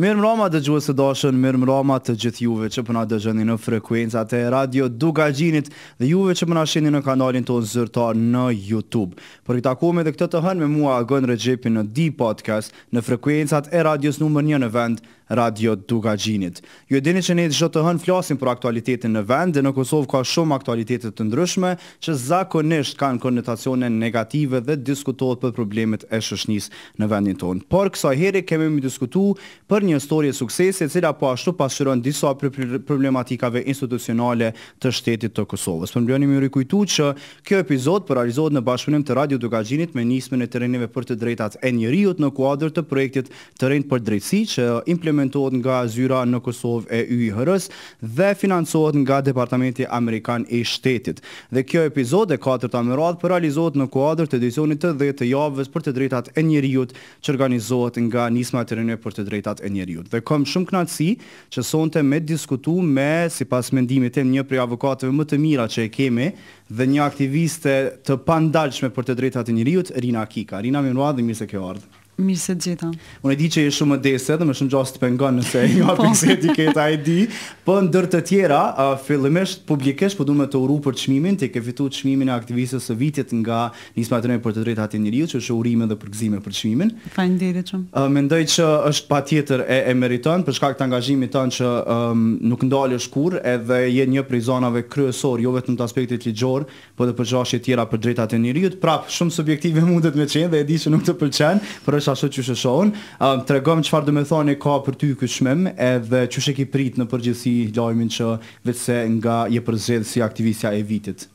Mirë më rama të gjuhës të dashën, mirë më rama të gjithë juve që përna të gjëni në frekuenca të radio duka gjinit dhe juve që përna shini në kanalin tonë zyrtar në Youtube. Për këta kome dhe këtë të hën me mua agën rëgjepin në D-Podcast në frekuencat e radios numër një në vend Radio Duga Gjinit. Ju e dini që ne gjithë të hënë flasim për aktualitetin në vend dhe në Kosovë ka shumë aktualitetet të ndryshme që zakonisht kanë konnotacione negative dhe diskutohet për problemet e shëshnis në vendin tonë. Por kësa heri kemi më diskutu për një histori e suksesi cila po ashtu pasyron disa problematikave institucionale të shtetit të Kosovës. Për mbjoni më rikujtu që kjo epizod për realizohet në bashkëpunim të Radio Duga Gjinit me nismën e të për të drejtat e njëriut në kuadrë të projektit të rinjë për drejtësi që implement alimentohet nga zyra në Kosovë e UIHR-s dhe financohet nga Departamenti Amerikan i Shtetit. Dhe kjo epizode 4 ta më radh realizohet në kuadër të edicionit të 10 të javës për të drejtat e njerëzit që organizohet nga Nisma e Rinë për të drejtat e njerëzit. Dhe kam shumë kënaqësi që sonte me diskutu me sipas mendimit tim një prej avokatëve më të mira që e kemi dhe një aktiviste të pandalshme për të drejtat e njerëzit, Rina Kika. Rina më dhe mirë se ke ardhur. Mirë se gjitha. Unë e di që je shumë desë dhe më shumë gjostë pengon nëse një apë kësë etiketa e di, për po ndër të tjera, uh, fillimisht publikesh, për po du me të uru për qmimin, të ke fitu qmimin e aktivisës së vitit nga njësë matërën për të drejtë atin njëriju, që është urime dhe përgzime për qmimin. Fajnë diri që. Uh, mendoj që është pa tjetër e, e meriton, për shkak të angazhimi tonë që um, nuk ndalë është kur, edhe je një prej zonave kryesor, jo vetëm të aspektit ligjor, po dhe për gjashje tjera për drejtë atin njëriju, prapë shumë subjektive mundet me qenë dhe e di që nuk të përqen, për është ashtu që shë shohën. Um, të regëm qëfar dhe me thoni ka për ty këtë shmem, edhe që shë ki prit në përgjithsi lajmin që vetëse nga je përzedhë si aktivisja e vitit?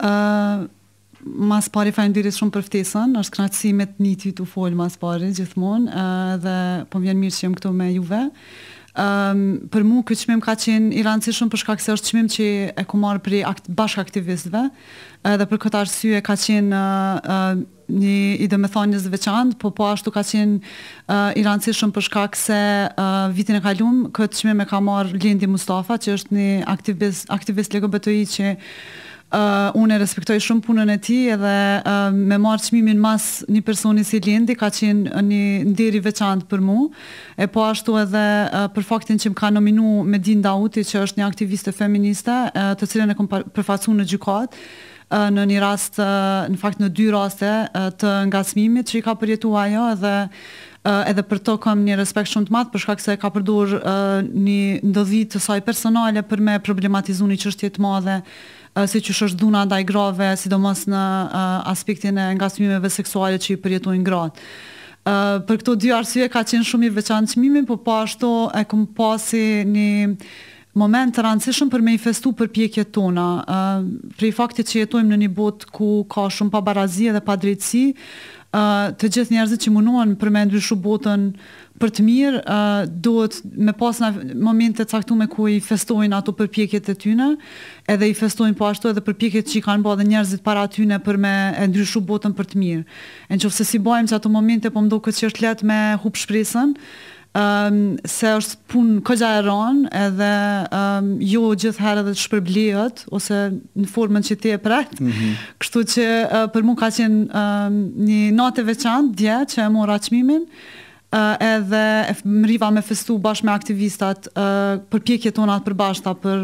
Uh, mas pari fajnë dirit shumë për ftesën, është knatësi me të një ty të folë mas pari gjithmonë, uh, dhe po më mirë që jëmë këto me juve um, për mu këtë qmim ka qenë i rancishëm për shkak se është qmim që e ku marë për akt bashkaktivistëve edhe për këtë arsye ka qenë uh, uh, një i dhe me thonjë një zveçandë, po po ashtu ka qenë uh, i rancishëm për shkak se uh, vitin e kalum, këtë qmim e ka marë Lindi Mustafa, që është një aktivist, aktivist LGBTI që uh, unë e respektoj shumë punën e ti edhe uh, me marë qmimin mas një personi si Lindi ka qenë një ndiri veçantë për mu e po ashtu edhe uh, për faktin që më ka nominu me Din Dauti që është një aktiviste feministe uh, të cilën e kom përfacu në gjukatë në një rast, në fakt në dy raste të ngasmimit që i ka përjetu ajo edhe edhe për to kam një respekt shumë të madh për shkak se ka përdorur një ndodhi të saj personale për me problematizuar një çështje të madhe Eh, si që është dhuna ndaj grave, sidomos në uh, aspektin e nga seksuale që i përjetojnë gratë. Uh, për këto dy arsye ka qenë shumë i veçanë qmimin, po po ashtu e këmë pasi një moment të rëndësishëm për me i festu për pjekje tona. Uh, prej faktit që jetojmë në një bot ku ka shumë pa barazie dhe pa drejtësi, uh, të gjithë njerëzit që munuan për me ndryshu botën uh, për të mirë uh, duhet me pas në momente caktume ku i festojnë ato përpjekjet e tyne, edhe i festojnë po ashtu edhe përpjekjet që i kanë bërë dhe njerëzit para tyne për me e ndryshu botën për të mirë. E në qofë si bajmë që ato momente po më do këtë që është letë me hupë shpresën, um, se është punë këgja e ranë edhe um, jo gjithë herë edhe të ose në formën që ti e pret mm -hmm. kështu që uh, për mu ka qenë um, një natë e veçantë dje që e mora qmimin uh, edhe më riva me festu bashkë me aktivistat uh, për pjekje tonat për për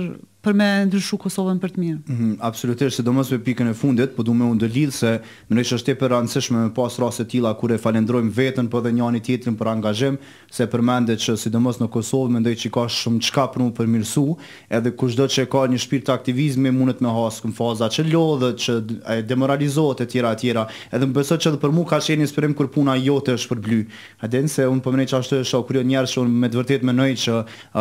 për me ndryshu Kosovën për të mirë. Mm -hmm, absolutisht, sidomos me pikën e fundit, po me unë ndëlidh se më nëse është tepër rëndësishme me pas raste të tilla kur e falenderojmë veten po dhe i tjetërin për angazhim, se përmendet që sidomos në Kosovë mendoj që ka shumë çka për mua për mirësu, edhe kushdo që ka një shpirë të aktivizmi mundet me has në faza që lodhet, që e demoralizohet e tjera tjera, edhe më besoj që për mua ka kur puna jote është për A den se un po më me të vërtetë që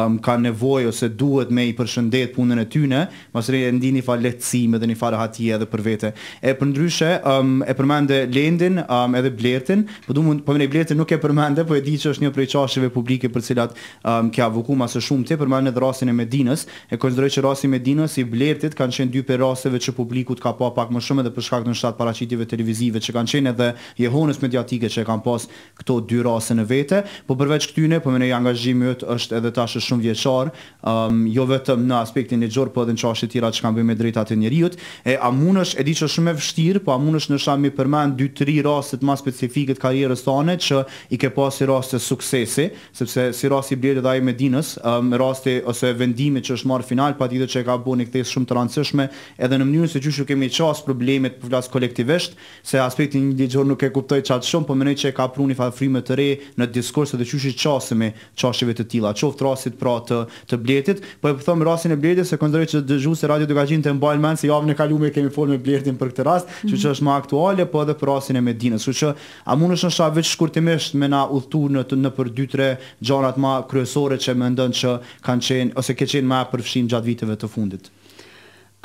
um, nevojë ose duhet i përshëndet punën vendin e tyne, mos rri ndini fal lehtësim edhe një farë hatije edhe për vete. E përndryshe, um, e përmendë Lendin, um, edhe Blertin, po do mund po me Blertin nuk e përmendë, po e di që është një prej çështjeve publike për të cilat um, kjo avoku më së shumti, për mandë edhe rastin e Medinës, e konsideroj që rasti i Medinës i Blertit kanë qenë dy për rasteve që publiku ka pa pak më shumë edhe për shkak të shtat paraqitjeve televizive që kanë qenë edhe jehonës mediatike që kanë pas këto dy raste në vete, po përveç këtyne, po me angazhimi yt është edhe tash shumë vjeçor, um, jo vetëm në aspektin një xhor po edhe në çështje tjera që kanë bënë me drejtat e njerëzit. E a mundesh, e di që është shumë e vështirë, po a mundesh në shami përmend 2-3 raste të më specifike të karrierës tone që i ke pasur si raste suksesi, sepse si rasti i Bledit ai me Dinës, um, rasti ose vendimi që është marrë final, patjetër që e ka bënë këtë shumë të rëndësishme, edhe në mënyrën se çu kemi çast problemet po flas kolektivisht, se aspekti një ligjor nuk e kuptoi çat shumë, po mendoj që ka pruni fatfrimë të re në diskurset dhe çu shi çasemi çasheve të tilla, çoft rastit pra të të bletit, po e po them rastin e bletit se këndërë që dëgju se Radio Dukagjin të mbajnë menë se javën e kalume kemi folë me blertin për këtë rast, mm -hmm. që që është më aktuale, po edhe për rastin e Medinës. Që që a mund është në vetë shkurtimisht me na ullëtu në, të, në për dytre gjanat ma kryesore që me ndën që kanë qenë, ose ke qenë ma përfshim gjatë viteve të fundit?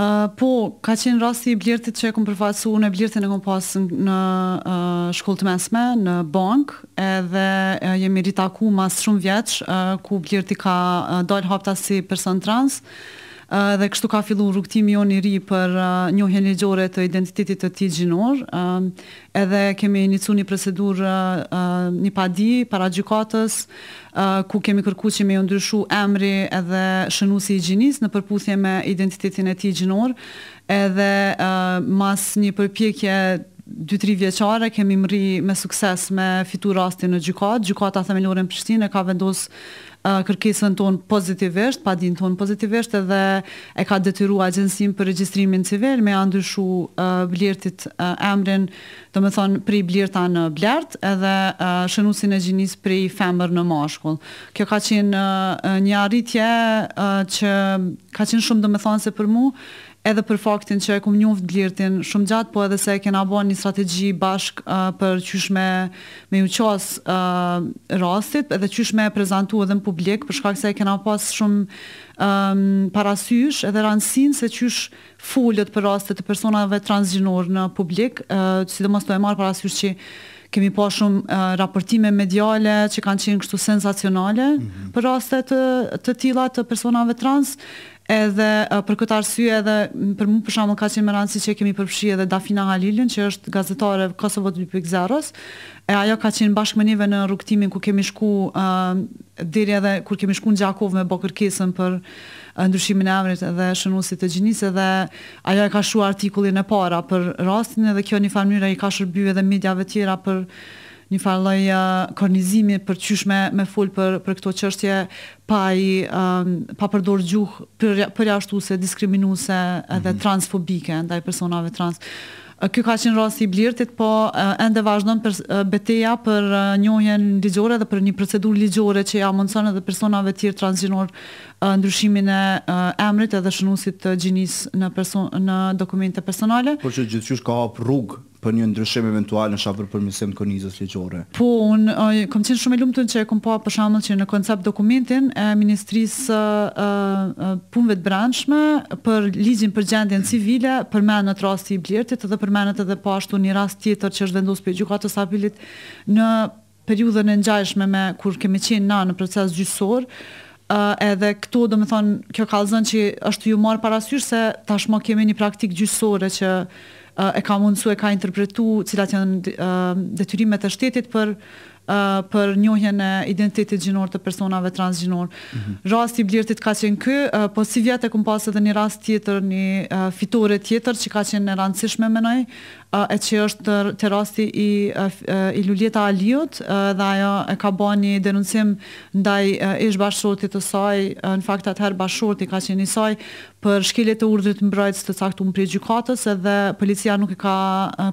Uh, po, ka qenë rasti i blirtit që e këmë përfaqësu, në e blirtin e këmë pasë në uh, shkollë të mesme, në bank, edhe uh, jemi rritaku mas shumë vjeqë, uh, ku blirti ka uh, dojnë hapta si person trans, Eh, dhe kështu ka fillu rrugtimi jo ri për eh, një legjore të identitetit të ti gjinor, ehm, edhe kemi inicu një procedur eh, një padi para gjykatës, ku kemi kërku që me ndryshu emri edhe shënusi i gjinis në përputhje me identitetin e ti gjinor, edhe mas një përpjekje 2-3 vjeqare kemi mri me sukses me fitu rastin në gjykatë gjykata themelore në Prishtinë e ka vendosë kërkesën tonë pozitivisht, pa din tonë pozitivisht edhe e ka detyru agjensim për regjistrimin civil me andryshu uh, blirtit uh, emrin do me thonë prej blirta në blert edhe uh, shënusin e gjinis prej femër në mashkull. Kjo ka qenë uh, një arritje uh, që ka qenë shumë do me thonë se për mu edhe për faktin që e kum njoft glirtin shumë gjatë, po edhe se e kena bënë një strategji bashk uh, për qysh me me u qos uh, rastit, edhe qysh me prezentu edhe në publik, për shkak se e kena pas shumë um, parasysh edhe rancin se qysh folët për rastet të personave transgjinor në publik, uh, sidomos to e marr parasysh që kemi pa shumë uh, raportime mediale që kanë qenë kështu sensacionale mm -hmm. për rastet uh, të, të tila të personave trans, edhe uh, për këtë arsye edhe për mua për shembull ka qenë më rëndësi që kemi përfshi edhe Dafina Halilën që është gazetare Kosovo 2.0-s e ajo ka qenë bashkë me neve në rrugtimin ku kemi shku uh, deri edhe kur kemi shku në Gjakov me bokërkesën për uh, ndryshimin e emrit dhe shënuesit të gjinisë dhe ajo e ka shuar artikullin e para për rastin edhe kjo në një farë mënyrë i ka shërbyer edhe mediave tjera për një falloj uh, kornizimi për qysh me, me full për, për këto qështje pa, i, um, pa përdor gjuh për, për jashtu se diskriminuse edhe mhm. transfobike ndaj personave trans. Kjo ka qenë rasti i blirtit, po ende vazhdon për beteja për uh, njohjen ligjore dhe për një procedurë ligjore që ja mundson edhe personave të tjerë transgjinor ndryshimin e emrit edhe shënusit të gjinisë në person në dokumente personale. Por që gjithçysh ka hapë rrugë për një ndryshim eventual në shapër për të konizës legjore. Po, unë kom qenë shumë e lumë të në që e kom pa për shamën që në koncept dokumentin e Ministrisë punëve të branshme për ligjin për gjendjen civile për menet rasti i blirtit edhe për menet edhe po ashtu një rast tjetër që është vendus për gjukatës apilit në periudhën e njajshme me kur kemi qenë na në proces gjysor, edhe këtu do më thonë kjo kalëzën që është ju marë parasysh se tashmo kemi një praktik gjysore që uh, e ka mundësu e ka interpretu cilat janë uh, detyrimet e shtetit për uh, për njohjen e identitetit gjinor të personave transgjinor. Mm -hmm. Rasti i Blirtit ka qenë ky, uh, po si vjet e kum pas edhe një rast tjetër, një uh, fitore tjetër që ka qenë e rëndësishme më uh, e që është të, të rasti i uh, i Luljeta Aliut, uh, dhe ajo e ka bënë një denoncim ndaj uh, ish bashkëshortit të saj, uh, në fakt atëherë bashkëshorti ka qenë i saj, për shkelje të urdhrit të mbrojtës të caktuar prej gjykatës edhe policia nuk e ka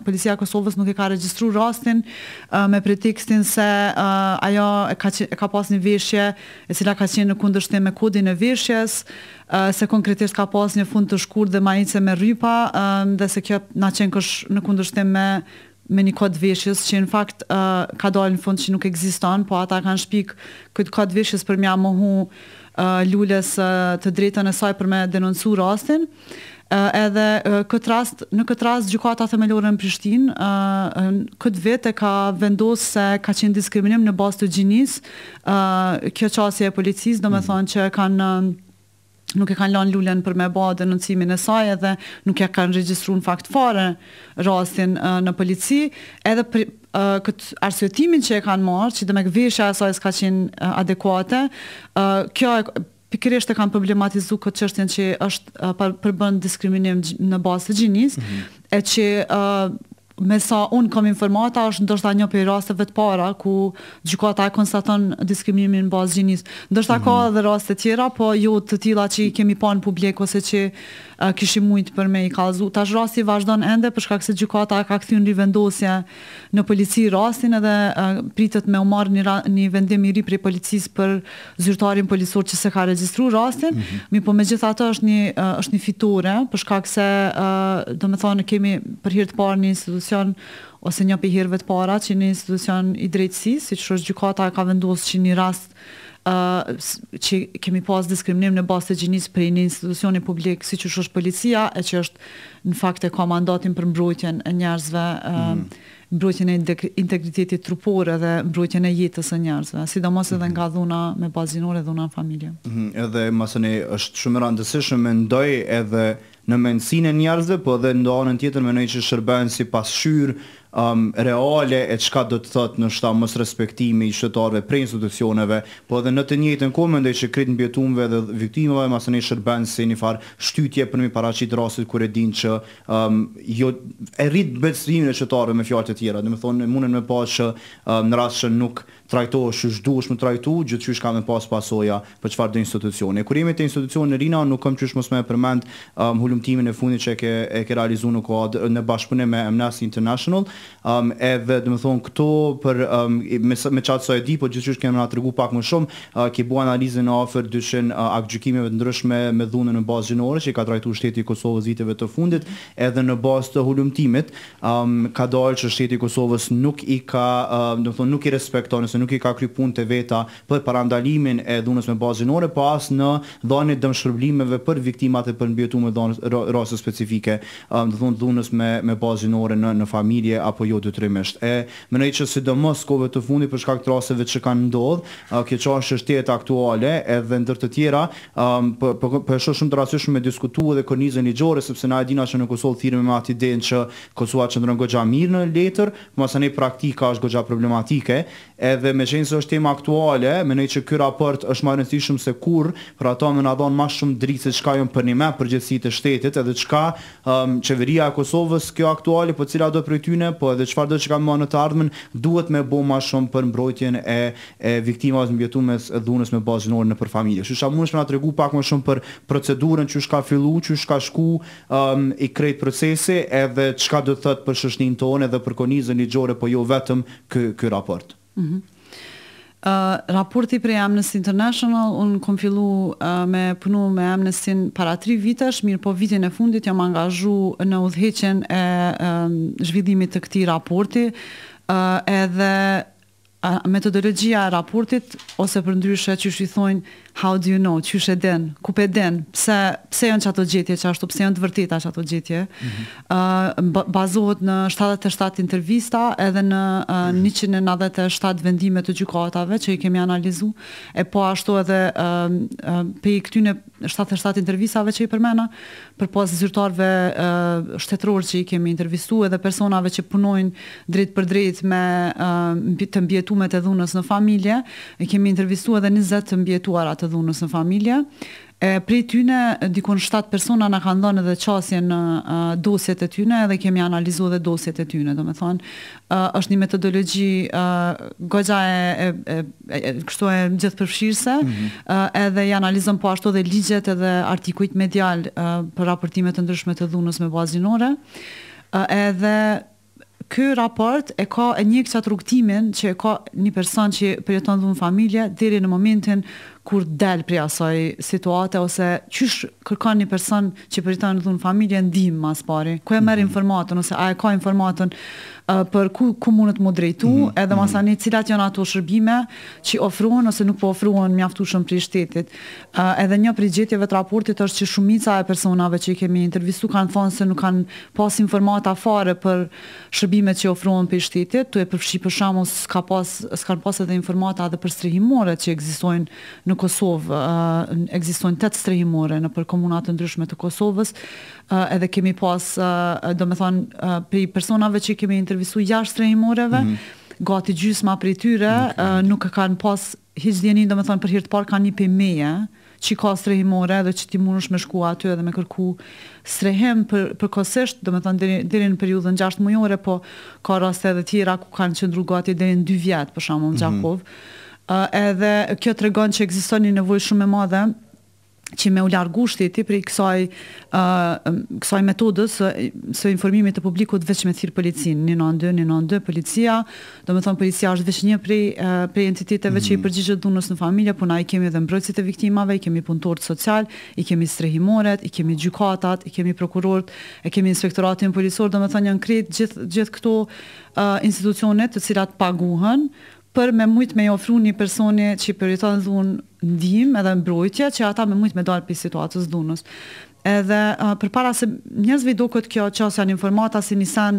policia e Kosovës nuk e ka regjistruar rastin me pretekstin se ajo e ka e ka pasur një veshje e cila ka qenë në kundërshtim me kodin e veshjes se konkretisht ka pas një fund të shkurt dhe majice me rrypa dhe se kjo na qenë kësh në kundërshtim me me një kod veshjes që në fakt ka dalë në fund që nuk ekziston po ata kanë shpik këtë kod veshjes për mja mohu lules uh, të drejtën e saj për me denoncu rastin. Uh, edhe uh, këtë rast, në këtë rast gjykata themelore në Prishtinë uh, këtë vit e ka vendosur se ka qenë diskriminim në bazë të gjinisë, uh, kjo çështje e policisë, domethënë mhm. mm. që kanë uh, nuk e kanë lanë lullën për me ba denoncimin e saj edhe nuk e kanë regjistru në fakt fare rastin uh, në polici edhe për, uh, këtë arsjetimin që e kanë marë që dhe me këvishë e saj ka qenë uh, adekuate uh, kjo e pikërisht e kanë problematizu këtë qështjen që është uh, përbën diskriminim në basë të gjinis mm -hmm. e që me sa un kam informata është ndoshta një prej rasteve të para ku gjykata e konstaton diskriminimin bazë gjinisë. Ndoshta mm -hmm. ka mhm. edhe raste tjera, po jo të tila që i kemi pa në publik ose që uh, kishim shumë për me i kallzu. Tash rasti vazhdon ende për shkak se gjykata ka kthyer në rivendosje në polici rastin edhe uh, pritet me u një, një vendim i ri për policisë për zyrtarin policor që s'e ka registru rastin, mm -hmm. mi po megjithatë është një uh, është një fitore për shkak se domethënë kemi për hir të parë një institucion ose një për të para që një institucion i drejtësi, si që është gjukata e ka vendosë që një rast uh, që kemi pas diskriminim në basë të gjinis për një institucion i publik, si që është policia e që është në fakt e ka mandatin për mbrojtjen e njerëzve uh, mm mbrojtjen e integritetit trupor edhe mbrojtjen e jetës së njerëzve, sidomos edhe mm-hmm. nga dhuna me bazinore dhuna familje. Ëh, mm -hmm. edhe masoni është shumë e rëndësishme, mendoj edhe në mendsinë e njerëzve, po dhe në anën tjetër me nëjë që shërbenë si pasëshyrë, um, reale e çka do të thotë në shtam mos respektimi i shtetarëve prej institucioneve, po edhe në të njëjtën kohë mendoj se krit mbi dhe viktimave mas tani shërben si një far shtytje për mi paraqit rastit kur e dinë që um, jo e rrit besimin e shtetarëve me fjalë të tjera, do të thonë mundën me pa që um, në rast që nuk trajtohet si zhdushmë trajtu, gjithçysh kanë pas pasoja për çfarë do institucione. Kurimi të institucionit në Rina nuk kam çysh mos më përmend um, hulumtimin e fundit që ke e ke realizuar në kod në bashkëpunim me Amnesty International. Um edhe do të them këto për um, me, me çfarë soi di, por gjithçysh kemi na tregu pak më shumë uh, që bua analizën në afër dyshën uh, aktgjykimeve të ndryshme me dhunën në bazë gjinore që ka trajtuar shteti i Kosovës viteve të fundit, edhe në bazë të hulumtimit, um ka dalë që shteti i Kosovës nuk i ka, um, do të them nuk i respekton ose nuk i ka kry punë të veta për parandalimin e dhunës me bazë gjinore, po as në dhënë dëmshërblimeve për viktimat e për nëbjetu me dhënës, rase specifike dhunës me, me bazë gjinore në, në familje apo jo të trimisht. E më nëjë që si dë mësë kove të fundi për shkak të raseve që kanë ndodhë, uh, kje që është shtjet aktuale edhe ndër të tjera, për, shumë të rasyshme me diskutu edhe kërnizën i gjore, sepse na e dina që në Kosovë thirëme me ati denë që Kosovë a qëndrën gogja mirë në letër, praktika është problematike, dhe me qenë se është tema aktuale, mendoj që ky raport është më rëndësishëm se kur, për ato më na dhon më shumë dritë se çka janë për nime për gjithësinë e shtetit, edhe çka um, qeveria e Kosovës kjo aktuale, po cila do prej tyne, po edhe çfarë do të më në të ardhmen, duhet më bë më shumë për mbrojtjen e e viktimave të mbjetues dhunës me bazë në për familje. Shu sa mundesh më na tregu pak më shumë për procedurën që ka filluar, që ka shku um, i krejt procesi edhe çka do të thot për shëshnin tonë edhe për konizën ligjore, po jo vetëm ky ky raport. Mm -hmm raporti prej Amnesty International, unë kom fillu uh, me punu me Amnesty para 3 vitesh, mirë po vitin e fundit jam angazhu në udheqen e um, zhvillimit të këti raporti, uh, edhe metodologjia e raportit ose për ndryshe që shi thonë how do you know, që shi den, ku pe den, pse, pse janë që ato gjetje që ashtu, pse janë të vërtit që ato gjetje mm -hmm. bazohet në 77 intervista edhe në mm -hmm. 197 vendimet të gjukatave që i kemi analizu, e po ashtu edhe pe i këtyne 77 intervistave që i përmena, për posë zyrtarve shtetror që i kemi intervistu edhe personave që punojnë drejt për drejt me të mbjetu shumë të dhunës në familje, e kemi intervistuar edhe 20 të mbietuara të dhunës në familje. E prej tyne dikon 7 persona na kanë dhënë edhe çasje në dosjet e tyne dhe kemi analizuar edhe dosjet e tyne, domethënë është një metodologji gogja e kështu e gjithpërfshirëse, mm -hmm. edhe i analizëm po ashtu dhe ligjet edhe artikujt medial për raportime të ndryshme të dhunës me bazinore edhe ky raport e ka e një kësat rukëtimin që e ka një person që përjeton dhe në familje dhe në momentin kur del prej asaj situate ose qysh kërkon një person që përjeton në dhun familje ndim më pari. Ku e merë mhm. informatën ose a e ka informatën uh, për ku ku mund të mo drejtu, mm -hmm. edhe më mhm. tani cilat janë ato shërbime që ofruan ose nuk po ofruan mjaftueshëm për shtetit. Uh, edhe një prej gjetjeve të raportit është që shumica e personave që i kemi intervistuar kanë thënë se nuk kanë pas informata fare për shërbimet që ofruan për shtetit. Tu e përfshi për shkakun s'ka pas s'kan pas edhe informata edhe për strehimore që ekzistojnë Kosovë uh, ekzistojnë tetë strehimore në për komunatë ndryshme të Kosovës uh, edhe kemi pas uh, do me thonë uh, pri personave që kemi intervisu jash strehimoreve mm -hmm. gati gjysma pri tyre uh, nuk kanë pas hisë do me thonë për hirtë par kanë një për meje qi ka strehimore edhe që ti mundesh me shku aty edhe me kërku strehim për për do domethënë deri deri në periudhën 6 mujore, po ka raste edhe të tjera ku kanë qendruar gati deri në 2 vjet për shkakun Xhakov. Mhm. Mm edhe kjo të regon që egziston një nevoj shumë e madhe që me u largu shteti për i kësaj, uh, kësaj metodës së, së informimit të publikut veç me thirë policinë, një në ndë, një në ndë, policia, do me thonë policia është veç një prej, uh, prej entiteteve mm -hmm. që i mm. përgjigjët dhunës në familje, puna i kemi edhe mbrojtësit e viktimave, i kemi punëtorët social, i kemi strehimoret, i kemi gjukatat, i kemi prokurort i kemi inspektoratin policor, do me thonë një në kretë gjithë gjith këto uh, institucionet të cilat paguhen, për me mujtë me ofru një personi që i përriton dhunë ndim edhe mbrojtje, që ata me mujtë me dalë për situatës dhunës. Edhe uh, për para se njëzve i do këtë kjo që janë informata si nisan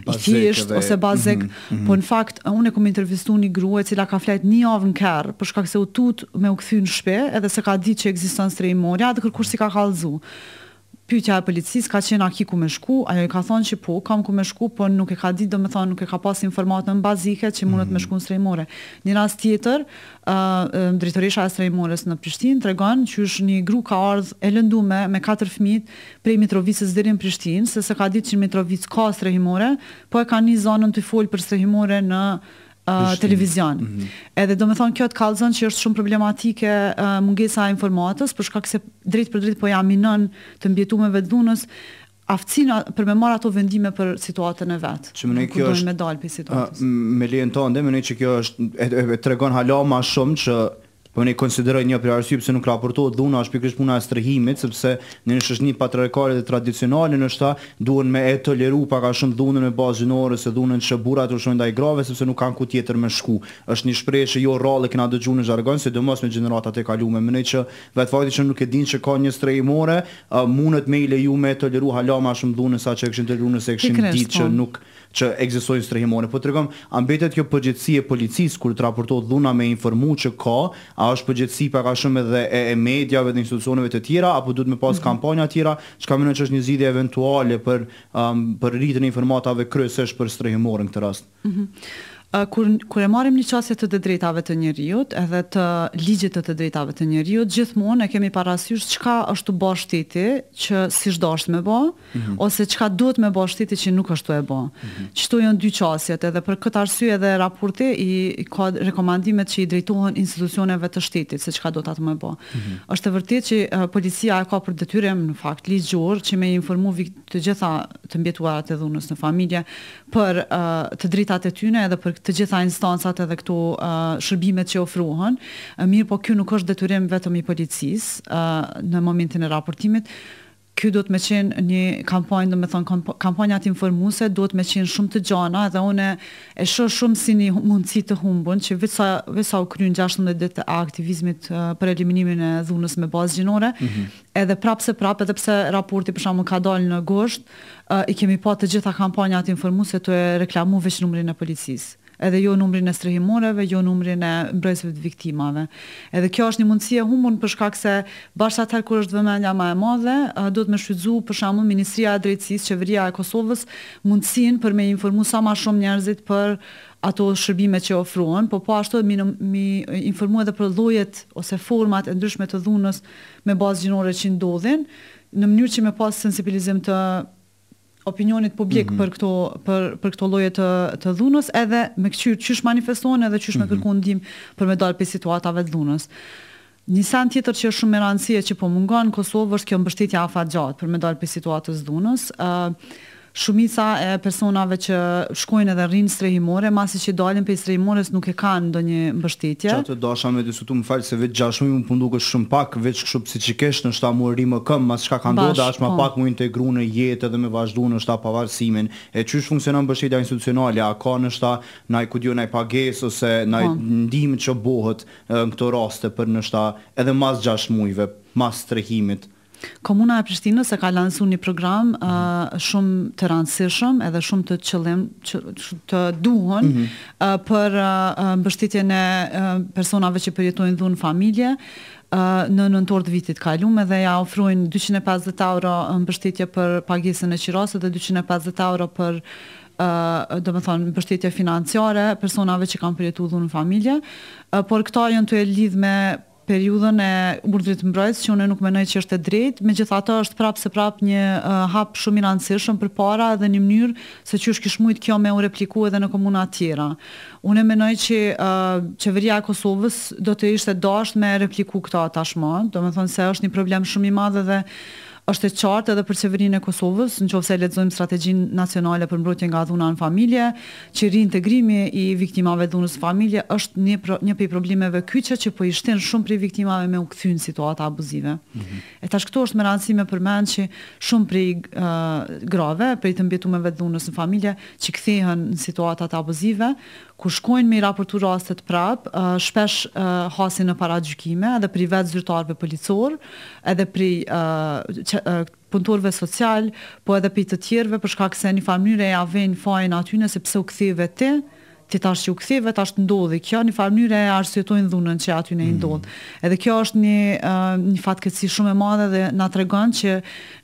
i thjesht dhe... ose bazik, mm -hmm. Mhm. po në fakt unë e këmë intervistu një e cila ka flejt një avë në kërë për shkak se u tut me u këthy në shpe edhe se ka di që egziston së tre i dhe kërkur si ka kalzu pyetja e policisë ka qenë aki ku më shku, ajo i ka thonë që po, kam ku më shku, po nuk e ka ditë, domethënë nuk e ka pas informatën bazike që mundet mm -hmm. më shkuën Sremore. Në rast tjetër, ë uh, drejtoresha e Sremores në Prishtinë tregon që është një grua ka ardhur e lëndume me katër fëmijë prej Mitrovicës deri në Prishtinë, se s'e ka ditë që Mitrovicë ka Sremore, po e ka një zonën të fol për Sremore në Uh, televizion. Mm -hmm. Edhe thonë kjo të kallzon që është shumë problematike uh, mungesa e informatës, për shkak se drejt për drejt po ja minon të mbjetumeve të dhunës aftësinë për me marr ato vendime për situatën e vet. Që më ne kjo është me dalë pse ah, situatës. Me lejon tonë, më ne që kjo është e, e, e tregon hala më shumë që Po ne konsideroj një për arsye pse nuk raportohet dhuna është pikërisht puna e strehimit sepse në një shoshni patriarkale dhe tradicionale në shtat duhen me e toleru pak a shumë dhunën e bazinorës se dhunën e çeburat ose ndaj grave sepse nuk kanë ku tjetër me shku. Është një shprehje jo rrallë që na dëgjuan në jargon se domos në gjeneratat e kaluara më ne që vetë fakti që nuk e dinë se ka një strehimore, mundet me i leju me toleru hala më shumë dhunën sa që kishin toleruar nëse kishin ditë që po. nuk që ekzistojnë strehimore, po të regom, a mbetet kjo përgjithësi e policisë kur të raportohet dhuna me informu që ka, a është përgjithësi pak a shumë edhe e, e medjave dhe institucioneve të tjera, apo duhet me pas mm -hmm. kampanja tjera, që ka që është një zgjidhje eventuale për, um, për rritën e informatave kryesesh për strehimore në këtë rast? Mm -hmm kur kur e marrim një çështje të të drejtave të njerëzit edhe të ligjit të të drejtave të njerëzit gjithmonë e kemi parasysh çka është të bësh shteti që si dosh të më bëj, mm -hmm. ose çka duhet më bësh shteti që nuk është të e bë. Çto mhm. janë dy çështjet edhe për këtë arsye edhe raporti i, ka rekomandimet që i drejtohen institucioneve të shtetit se çka do ta të më bëj. Mm -hmm. Është vërtet që uh, policia ka për detyrë në fakt ligjor që më informu të gjitha të mbetuarat e dhunës në familje për uh, të drejtat e tyre edhe për të gjitha instancat edhe këtu uh, shërbimet që ofruhen, uh, mirë po kjo nuk është detyrim vetëm i policis uh, në momentin e raportimit, Ky do të më qenë një kampanjë, do të kampanja të informuese do të më qenë shumë të gjana dhe unë e shoh shumë si një mundësi të humbur që vetë vetë u kryen 16 ditë aktivizmit uh, për eliminimin e dhunës me bazë gjinore. Mm -hmm. Edhe prapse prapë, edhe pse raporti për shkakun ka dalë në gusht, uh, i kemi pa të gjitha kampanjat informuese të reklamuar veç numrin e policisë edhe jo numrin e strehimoreve, jo numrin e mbrojtësve të viktimave. Edhe kjo është një mundësi e humbur për shkak se bashkë atë kur është vëmendja më e madhe, duhet të shfrytëzu për shkakun Ministria e Drejtësisë, Qeveria e Kosovës mundsinë për me informu sa më shumë njerëzit për ato shërbime që ofruan, po po ashtu mi, mi informu edhe për lojet ose format e ndryshme të dhunës me bazë gjinore që ndodhin në mënyrë që me pas sensibilizim të opinionit publik mm -hmm. për këto për për këto lloje të të dhunës, edhe me qysh qysh manifestohen edhe qysh mm -hmm. me mhm. kërkuan ndihmë për me dalë pe situatave të dhunës. Një sa tjetër që është shumë e rëndësishme që po mungon në Kosovë është kjo mbështetje afatgjatë për me dalë pe situatës dhunës. ë uh, shumica e personave që shkojnë edhe rrinë strehimore, masi që dalin i strehimores nuk e kanë ndo një mbështetje. Qa të dasha me disutu më falë, se vetë gjashmi më pundu shumë pak, vetë kështë si që keshë në shta më rri këmë, masi shka kanë dodë, ashtë ma po. pak më integru në jetë edhe me vazhdu në shta pavarësimin. E qështë funksionon mbështetja institucionale, a ka në shta naj kudjo naj pages, ose naj po. ndimë që bohët në këto raste për në shta edhe mas gjashmujve, mas strehimit. Komuna e Prishtinës e ka lansu një program uh, shumë të rëndësishëm edhe shumë të qëllim që, të duhon mm -hmm. uh, për uh, mbështetjen e uh, personave që përjetojnë dhunë familje uh, në nëntor të vitit kalum edhe ja ofrujnë 250 euro mbështetje për pagesën e qirose dhe 250 euro për Uh, do më thonë, bështetje financiare personave që kanë përjetu dhunë në familje, uh, por këta jënë të e lidh me periudhën e urdrit mbrojtës që unë nuk menoj që është e drejtë, me gjitha është prapë se prapë një uh, hap shumë i rëndësishëm për para dhe një mënyrë se që është kishmujt kjo me u repliku edhe në komunat tjera. Unë mendoj menoj që uh, qeveria e Kosovës do të ishte dashur me repliku këta tashmë, do me thonë se është një problem shumë i madhe dhe është e qartë edhe për qeverinë e Kosovës, në qovëse e ledzojmë strategjin nacionale për mbrojtje nga dhuna në familje, që rinë i viktimave dhunës familje, është një, pro, një pej problemeve kyqe që po i shten shumë prej viktimave me u këthyn situata abuzive. Mm -hmm. E tash këto është më rancime për men që shumë prej uh, grave, prej të mbjetumeve dhunës në familje, që këthehen në situatat abuzive, ku shkojnë me i raportu rastet prap, shpesh hasin në para gjykime, edhe pri vetë zyrtarve policor, edhe pri uh, punëtorve social, po edhe për të tjerve, përshka këse një famnyre e avejnë fajnë atyne, sepse u këthive ti, ti tash që u këthive, tash të ndodhi kjo, një famnyre e arsjetojnë dhunën që aty në ndodhë. Mm. Edhe kjo është një, uh, një fatkeci shumë e madhe dhe nga të regon që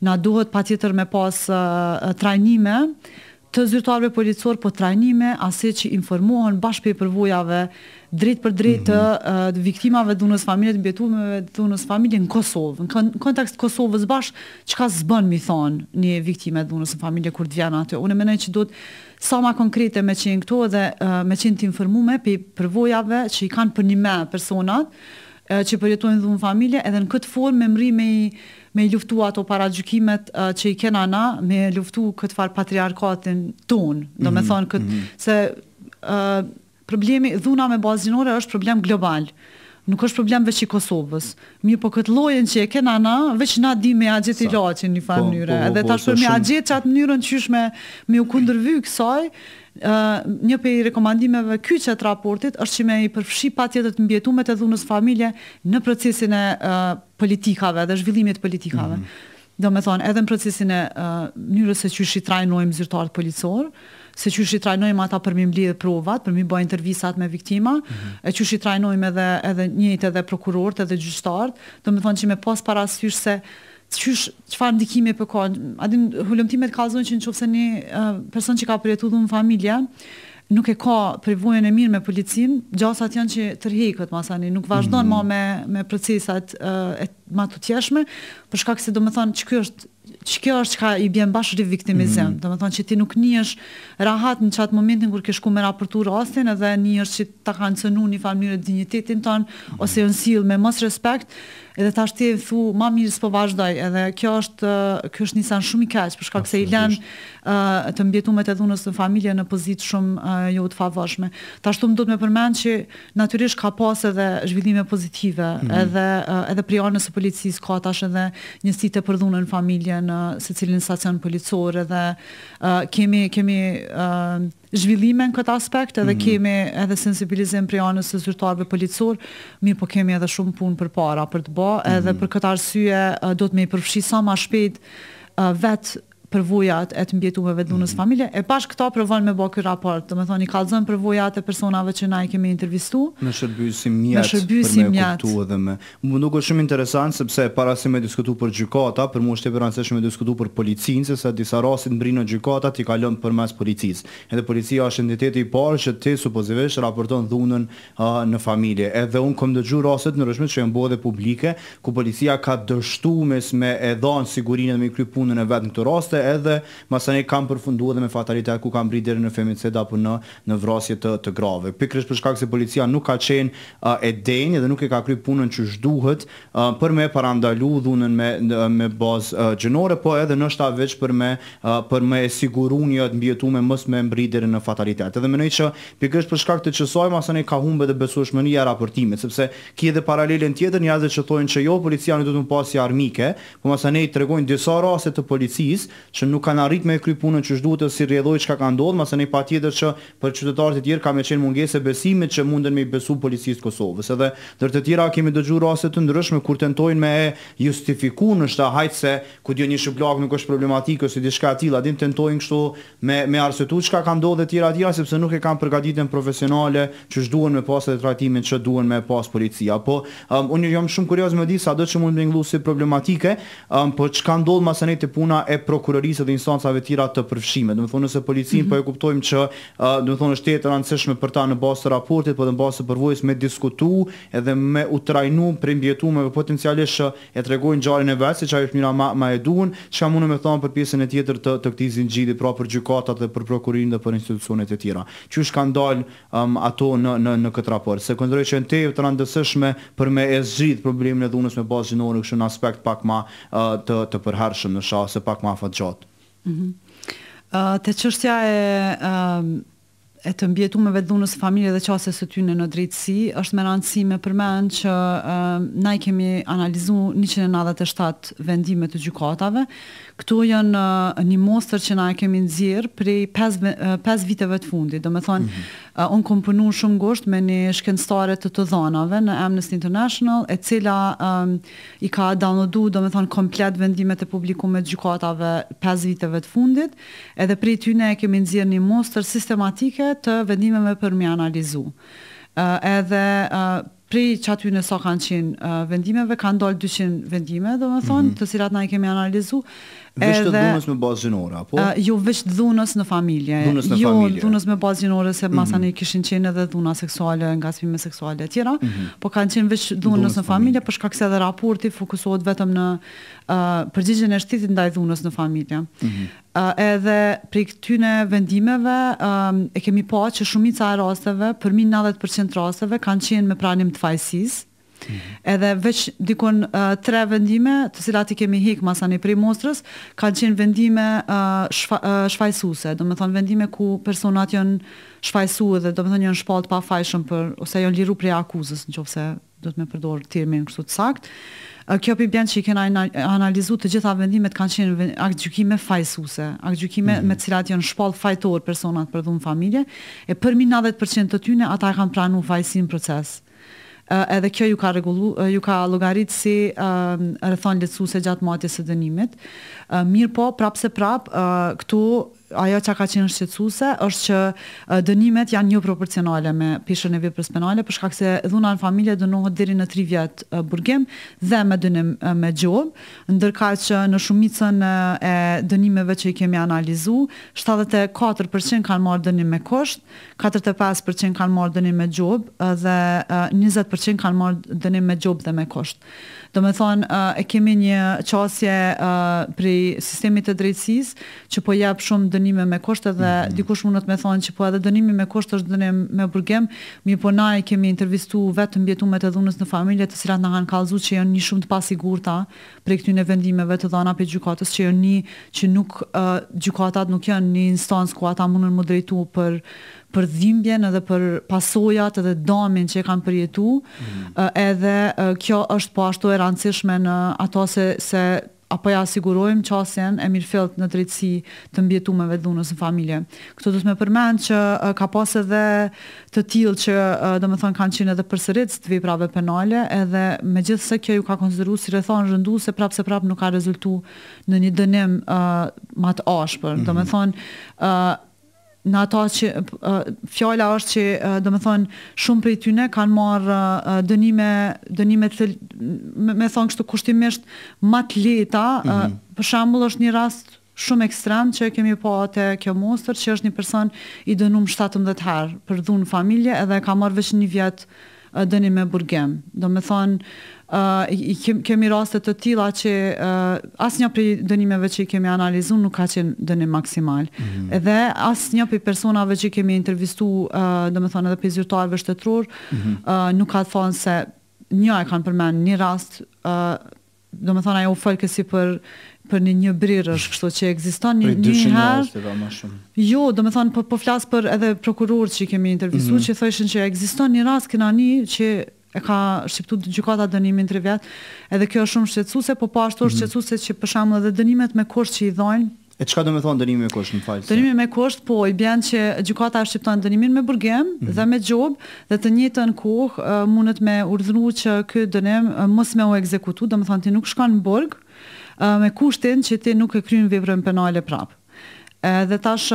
nga duhet pa tjetër me pas uh, trajnime të zyrtarve policor, po trajnime, ase që informohen bashkë për vujave drejt për drejt të mhm. uh, viktimave dhunës familje të mbjetumeve dhunës familje në Kosovë. Në kontekst të Kosovës bashkë, çka s'bën mi thonë, një viktime dhunës familje kur të vjena Unë e menej që do të sa ma konkrete me qenë këto dhe uh, me qenë të informume për përvojave që i kanë për një me personat uh, që përjetojnë dhunë familje edhe në këtë formë me mri me i me i luftu ato para gjykimet uh, që i kena na, me luftu këtë farë patriarkatin ton, do mm -hmm, me mhm. thonë këtë, mm -hmm. se problemi dhuna me bazinore është problem global nuk është problem veç i Kosovës. Mirë po këtë lojen që e kena na, veç na di me agjet i laqin një farë po, njëre. Po, po, edhe ta shumë me agjet që atë njërën që me u kundërvy kësaj, uh, një për i rekomandimeve ky të raportit është që me i përfshi pa tjetër të mbjetumet e dhunës familje në procesin e uh, politikave dhe zhvillimit politikave. Mm -hmm. Do me thonë, edhe në procesin e uh, se e i trajnojmë zyrtarët policorë, se që shi trajnojmë ata për mi mblidhë provat, për mi bëjë intervistat me viktima, mm -hmm. e që shi trajnojmë edhe, edhe njëjtë edhe prokurorët edhe gjyqtarët, domethënë me thonë që me pas parasysh se qysh çfarë ndikimi po ka. Adin hulumtimet kallëzojnë që nëse një uh, person që ka përjetuar dhunë familje, nuk e ka përvojën e mirë me policin, gjasat janë që tërhekët masani, nuk vazhdojnë mm -hmm. ma me, me procesat uh, e ma të thjeshme, për shkak se domethënë që ky është që kjo është çka i bën bashkë riviktimizëm. Mm -hmm. Domethënë që ti nuk njihesh rahat në çat momentin kur ke shku me raportu rastin edhe njihesh se ta kanë cënuar mhm. jo në famën e dinjitetin ton mm -hmm. ose janë sill me mos respekt, edhe thash ti thu më mirë s'po vazhdoj, edhe kjo është kjo është nisan shumë i keq për shkak se i lën uh, të mbietumë të dhunës në familje në pozitë shumë uh, jo të favorshme. Tashtu më duhet të përmend që natyrisht ka pas edhe zhvillime pozitive, mm -hmm. edhe uh, edhe prionë policisë ka tash edhe njësi të përdhunën në familje në se cilin stacion policore dhe uh, kemi, kemi uh, zhvillime në këtë aspekt edhe mm -hmm. kemi edhe sensibilizim për janës të zyrtarve policor, mirë po kemi edhe shumë punë për para për të bo, edhe mm -hmm. për këtë arsye do të me i përfshi sa ma shpet vetë përvojat e të mbjetuve dhunës mm. familje. E pash këto provojnë me bëj ky raport. Do të thonë i kallzojnë përvojat e personave që na i kemi intervistuar. Në shërbysim mjet. Në shërbysim mjet. kuptu edhe më. nuk është shumë interesant sepse para si me diskutu për gjykata, për mua është e rëndësishme të diskutu për policinë, se disa raste ndrinë gjykata ti kalon përmes policisë. Edhe policia është entiteti i parë që ti supozohesh raporton dhunën uh, në familje. Edhe unë kam dëgjuar raste të ndryshme që janë bërë dhe publike, ku policia ka dështuar mes me e dhën sigurinë dhe me kry e vet në këto raste edhe masani kam përfunduar dhe me fatalitet ku kam mbritë deri në femicid apo në në vrasje të të grave. Pikërisht për shkak se policia nuk ka qenë e denjë dhe nuk e ka kryer punën që duhet për me parandalu dhunën me me bazë gjinore, po edhe në shtatë veç për me për me siguruar një ambientum më së më deri në fatalitet. Edhe më që pikërisht për shkak të qësoj masani ka humbe dhe besueshmëri raportimit, sepse ki edhe paralelen tjetër njerëz që thonë që jo policia nuk do të mos armike, por masani tregojnë disa raste të policisë që nuk kanë arritur me kry punën që duhet të si rrjedhoi çka ka ndodhur, masë ne patjetër që për qytetarët e tjerë ka më qenë mungesë besimit që mundën me besu policisë Kosovës. Edhe ndër të tjera kemi dëgju raste të ndryshme kur tentojnë me justifikuar në shtatë hajt se ku di një shublak nuk është problematik ose diçka e tillë, atin tentojnë kështu me me arsyetu çka ka ndodhur dhe tjera tjera sepse nuk e kanë përgatitën profesionale që duhen me pasë të trajtimit që duhen me pas policia. Po um, unë jam shumë kurioz me di sa do të çmund me ngjëllu si problematike, um, po çka ndodh masanë të puna e prokuror përsërisë dhe instancave të tjera të përfshime. Do të thonë se policia mm -hmm. po e kuptojmë që do të thonë është tetë rëndësishme për ta në bazë të raportit, po në bazë të përvojës me diskutu edhe me u trajnu për mbietumë me potencialisht e tregojnë gjarin e vet se çfarë është mira më ma, e duan, çka mundë me thonë për pjesën e tjetër të të këtij zinxhiri pra për gjykatat dhe për prokurorinë dhe për institucionet e tjera. Çu është kanë dalë um, ato në në në këtë raport. Sekondroj që në të rëndësishme për me e zgjidh problemin e dhunës me bazë gjinore kështu në aspekt pak më të të përhershëm në shasë pak më afat Të mhm. qështja e, e të mbjetu me vedhu familje dhe qase së tyne në drejtësi, është me rëndësi me përmenë që uh, na i kemi analizu 197 vendime të gjukatave, uh, Kto janë uh, një mostër që na e kemi nxjerr prej 5 5 uh, viteve të fundit. Do të thonë, mm -hmm. Uh, un shumë gosht me një shkencëtare të të dhënave në Amnesty International, e cila um, i ka downloadu, do të thonë, komplet vendimet e publikuar me gjykatave 5 viteve të fundit. Edhe prej ty ne kemi nxjerr një mostër sistematike të vendimeve për mi analizu. Uh, edhe uh, pri që aty në so kanë qenë uh, vendimeve, kanë dollë 200 vendime, do më thonë, mm -hmm. të cilat na i kemi analizu, Vështë të dhunës me bazë gjinore, apo? Jo, vështë dhunës në familje. Dhunës në jo, familje. Jo, dhunës me bazë gjinore, se masa mhm. ne kishin qenë edhe dhuna seksuale, nga sëpime seksuale e tjera, mhm. po kanë qenë vështë dhunës në familje, përshka këse edhe raporti fokusohet vetëm në përgjigjën e shtitit ndaj dhunës në familje. Mhm. Edhe pri këtyne vendimeve, e kemi po që shumica e rasteve, përmi 90% rasteve, kanë qenë me pranim të fajsisë, Mhm. Edhe veç dikon uh, tre vendime, të cilat i kemi hik masa një prej mostrës, kanë qenë vendime uh, shfa, uh, shfajsuse, do të thonë vendime ku personat jënë shfajsuse dhe do të thonë jënë shpalt pa fajshëm për, ose jënë liru prej akuzës, në do të me përdorë tirmin kështu të sakt. Uh, kjo për bjenë që i kena analizu të gjitha vendimet kanë qenë akt gjykime fajsuse, akt gjykime mm -hmm. me cilat jënë shpalt fajtor personat për dhunë familje, e përmi 90% të tyre ata e kanë pranu fajsin proces uh, edhe kjo ju ka rregullu uh, eh, ju ka llogarit si uh, rrethon lehtësuese gjatë matjes së dënimit. Uh, mirë po, prapse prap, uh, këtu ajo që ka qenë shqetsuse është që dënimet janë një proporcionale me pishën e vipërës penale, për shkak se dhuna në familje dënohet deri në 3 vjet burgim dhe me dënim me gjob, ndërka që në shumicën e dënimeve që i kemi analizu, 74% kanë marrë dënim me kosht, 45% kanë marrë dënim me gjob dhe 20% kanë marrë dënim me gjob dhe me kosht. Do me thonë, e kemi një qasje prej sistemi të drejtsis, që po jep shumë dënime me kushtë dhe mm -hmm. dikush mundot me thonë që po edhe dënimi me kushtë është dënim me burgem, mi po na e kemi intervistu vetë mbjetumet e dhunës në familje të cilat në kanë kalzu që janë një shumë të pasigurta prej këtyne vendimeve të dhana për gjukatës, që janë një që nuk uh, gjukatat nuk janë një instansë ku ata mundën më drejtu për për dhimbjen edhe për pasojat edhe damin që e kanë përjetu, mm edhe kjo është po ashtu e rëndësishme në ato se se apo ja sigurojm qasjen e mirëfillt në drejtësi të mbjetumeve dhunës në familje. Këto do të më përmend që ka pas edhe të tillë që do të thon kanë qenë edhe përsërit të veprave penale, edhe megjithse kjo ju ka konsideruar si rrethon rënduese prapse prap nuk ka rezultuar në një dënim uh, më të ashpër. Mm -hmm. Do të thon uh, në ata që fjala është që do të thon shumë prej tyre kanë marr dënime dënime të me, me thon kështu kushtimisht më të lehta mm -hmm. për shembull është një rast shumë ekstrem që kemi po atë kjo monster që është një person i dënuar 17 herë për dhunë familje edhe ka marrë vetëm një vit dënim me burgem do të thon kemi rastet të tila që uh, asë një prej dënimeve që i kemi analizu nuk ka qenë dënim maksimal. Mm -hmm. Edhe asë një prej personave që i kemi intervistu, uh, dhe me thonë edhe për zyrtarve shtetror, mm -hmm. uh, nuk ka të thonë se një e kanë përmen një rast, uh, dhe me thonë ajo fëllke kësi për për një një brirë është kështu që ekziston një një herë. Jo, do të thonë po po flas për edhe prokurorët që i kemi intervistuar mm -hmm. që thëshën që ekziston një rast kënaqësi që e ka shqiptu të gjukata dënimin të vjetë, edhe kjo është shumë shqetsuse, po po ashtu është mm -hmm. shqetsuse që përshamë dhe dënimet me kosht që i dhojnë, E çka do të thonë dënimi me kusht, në fal. Dënimi me kusht, po i bën që gjykata shqiptojnë dënimin me burgim mm -hmm. dhe me gjob dhe të njëjtën kohë mundet me urdhru që ky dënim mos me o ekzekutu, domethënë ti nuk shkon në burg me kushtin që ti nuk e kryen veprën penale prapë dhe tash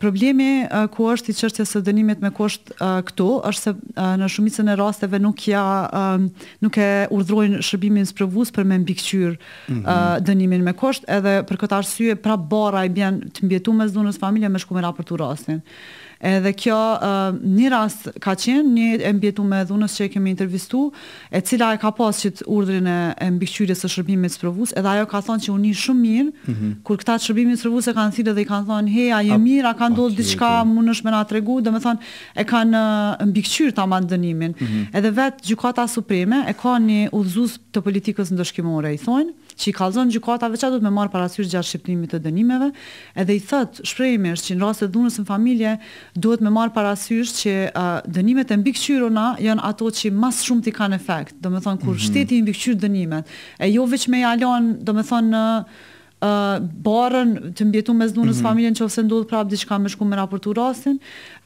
problemi ku është i çështjes së dënimit me kusht këtu është se në shumicën e rasteve nuk ja nuk e urdhrojnë shërbimin sprovues për me mbikëqyr mhm. dënimin me kusht edhe për këtë arsye pra barra i bën të mbjetu mes dhunës familje me shkumë raport rastin. Edhe kjo uh, një rast ka qenë një e mbjetu me dhunës që e kemi intervistu, e cila e ka pas që të urdrin e, e mbiqqyri së shërbimit së provus, edhe ajo ka thonë që unë shumë mirë, mm -hmm. kur këta të shërbimit së provus e kanë thirë dhe i kanë thonë, he, a je mirë, a ka ndodhë diçka, okay. mund është me nga tregu, dhe me thonë, e kanë uh, mbiqqyri të amandënimin. Mm -hmm. Edhe vetë gjukata supreme e ka një udhëzus të politikës në dëshkimore, i thonë, mm që i kalzon gjukata veçat do të me marë parasysh gjatë shqiptimit të dënimeve, edhe i thët shprejmesh që në rrasë të dhunës në familje do të me marë parasysh që uh, dënimet e mbikëqyru na janë ato që mas shumë t'i kanë efekt, do me thonë kur mm -hmm. shteti i dënimet, e jo veç me jalon, do me thonë në Uh, barën të mbjetu me zdunës mm -hmm. familjen që ofse ndodhë prapë diçka me shku me raportu rastin,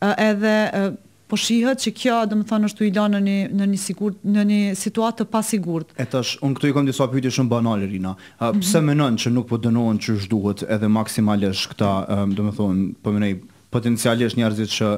uh, edhe uh, po shihet që kjo do të thonë është u i lënë në një, në një në një situatë të pasigurt. E tash un këtu i kam disa pyetje shumë banale Rina. A, pse mënon mm -hmm. që nuk po dënohen çështë duhet edhe maksimalisht këta do të thonë po potencialisht njerëzit që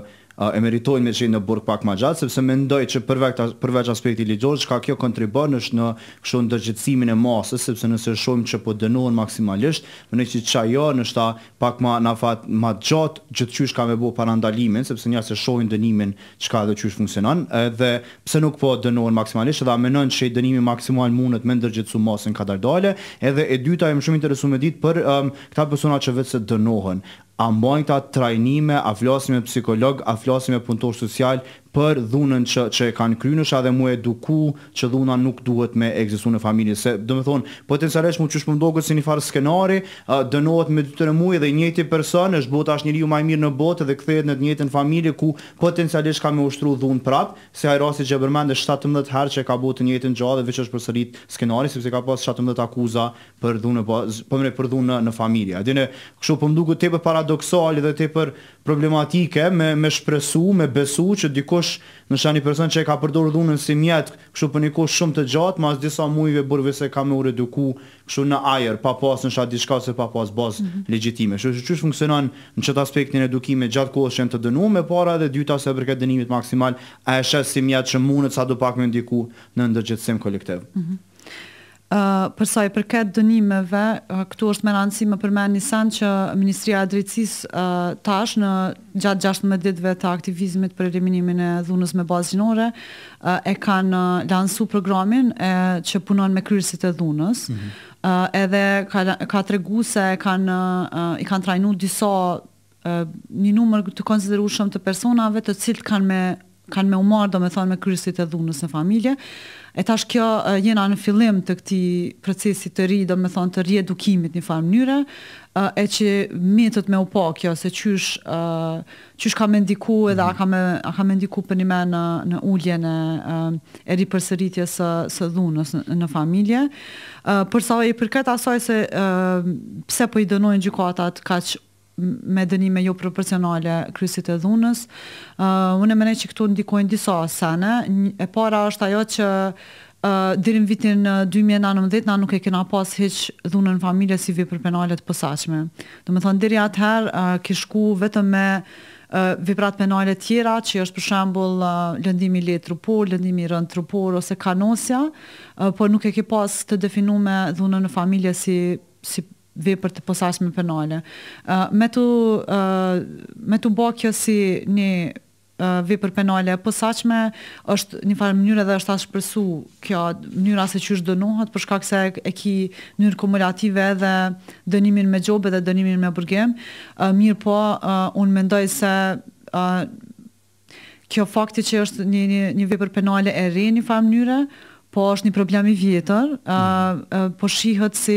e meritojnë me qenë në burg pak ma gjatë, sepse mendoj që përveç aspekti ligjor, që ka kjo kontribon në në kështu në dërgjëtsimin e masës, sepse nëse shumë që po dënohen maksimalisht, më në që qa jo, në shta pak ma në fatë ma gjatë, që të qysh ka me bo parandalimin, sepse një se shohin dënimin që ka dhe qysh funksionan, dhe pse nuk po dënohen maksimalisht, dhe a menon që i dënimi maksimal mundet me ndërgjëtsu masën ka dardale, edhe e dyta e më shumë interesu me ditë për um, këta persona që vetë se dënohen a mbojnë ta trajnime, a flasin me psikolog, a flasin me punëtor social, për dhunën që që kanë krynësha dhe mu eduku që dhuna nuk duhet me ekzistuar në familje se do të thon potencialisht mund të shpumë dogut si një farë skenari dënohet me dy tërë muaj dhe i njëjti person është bota është njeriu më i mirë në botë dhe kthehet në të njëjtën familje ku potencialisht ka me ushtruar dhunë prap se ai rasti që e është 17 herë që ka bërë të njëjtën gjë dhe vetë është përsërit skenari sepse ka pas 17 akuza për dhunë po, po për dhunë në familje atë ne kështu po më duket tepër paradoksal dhe tepër problematike me me shpresu, me besu që dikush, në shani një person që e ka përdor dhunën si mjet, kështu për një shumë të gjatë, mas disa muajve burve se ka më u reduku kështu në ajër, pa pas nësha diçka se pa pas baz mm -hmm. legjitime. Kështu që çish funksionon në çet aspektin e edukimit gjatë kohës që janë të dënuar me para dhe dyta se për këtë dënimit maksimal, a është si mjet që mundet sa do pak më ndiku në ndërgjegjësim kolektiv. Mm -hmm përsa i përket dënimeve, uh, këtu është me rëndësi më përmen një sen që Ministria e uh, tash në gjatë 16 ditve të aktivizmit për eliminimin e dhunës me bazë gjinore, uh, e kanë lansu programin e, që punon me kryrësit e dhunës, mm -hmm. uh, edhe ka, ka të regu se kanë, uh, i kanë trajnu disa uh, një numër të konsideru shumë të personave të cilët kanë me kanë me umarë, do me thonë, me kryrësit e dhunës në familje, E tash kjo jena në fillim të këti procesit të ri, do me thonë të riedukimit një farë mënyre, e që mitët me u po kjo, se qysh, qysh ka me ndiku edhe a, mhm. ka me, a ka ndiku për një me në, në ullje në e ri përsëritje së, së dhunës në, në familje. Përsa e për këtë asoj se pse po i dënojnë gjukatat ka që me dënime jo proporcionale kryesit të dhunës. ë uh, unë mendoj që këtu ndikojnë disa asene. E para është ajo që ë uh, deri në vitin 2019 na nuk e kena pas hiç dhunën familje si vepër penale të posaçme. Do të thonë deri atëherë uh, ke shku vetëm me uh, veprat penale tjera, që është për shembull uh, lëndimi le trupur, lëndimi rënd trupur trupor ose kanosja, uh, por nuk e ke pas të definuar dhunën në familje si si vepër të posaçme penale. Uh, me të uh, me të bëu kjo si një uh, vepër penale posaçme është një farë mënyrë dhe është ashpërsu kjo mënyra se çysh dënohet për shkak se e ki mënyrë kumulative edhe dënimin me gjobë dhe dënimin me burgim. Uh, mirë po, uh, unë mendoj se uh, kjo fakti që është një një, një vepër penale e rri në farë mënyrë, Po është një problem i vjetër, uh, uh, po shihët si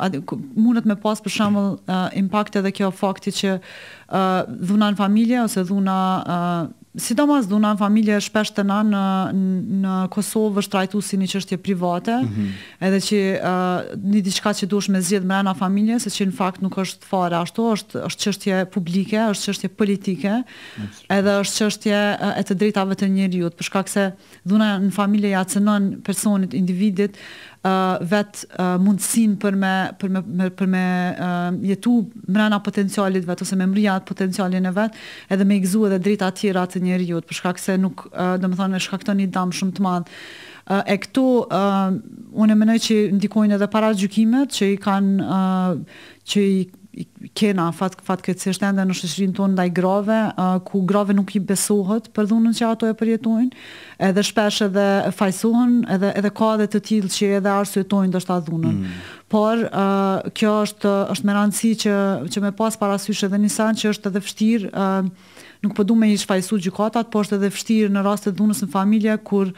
adi, mundet me pas për shembull uh, impakte dhe kjo fakti që uh, dhuna në familje ose dhuna Sidomos dhuna në familje shpesh të na në, në Kosovë është trajtu si një qështje private, mm -hmm. edhe që uh, një diçka që dush me zjedh mrena familje, se që në fakt nuk është fare ashtu, është, është qështje publike, është qështje politike, mm -hmm. edhe është qështje e të drejtave të njëriut, përshka se dhuna në familje ja cënën personit, individit, uh, vet uh, mundsin për me për me për me, për me uh, jetu mrena potencialit vet ose me mbriat potencialin e vet, edhe me gëzuar edhe drita atjera tjera të njerëzit, për shkak se nuk uh, domethënë e shkakton një dëm shumë të madh. Uh, e këtu uh, unë e mënoj që ndikojnë edhe para gjykimet që i kanë uh, që i kena fat fat këtë është ende në shoqërinë tonë ndaj grave, uh, ku grave nuk i besohet për dhunën që ato e përjetojnë, edhe shpesh edhe fajsohen, edhe edhe ka edhe të tillë që edhe arsyetojnë dorë ta dhunën. Mm. Por uh, kjo është është me rëndësi që që me pas parasysh edhe nisan që është edhe vështir uh, nuk po me një shfajsu gjukatat, por është edhe vështirë në rastet e dhunës në familje kur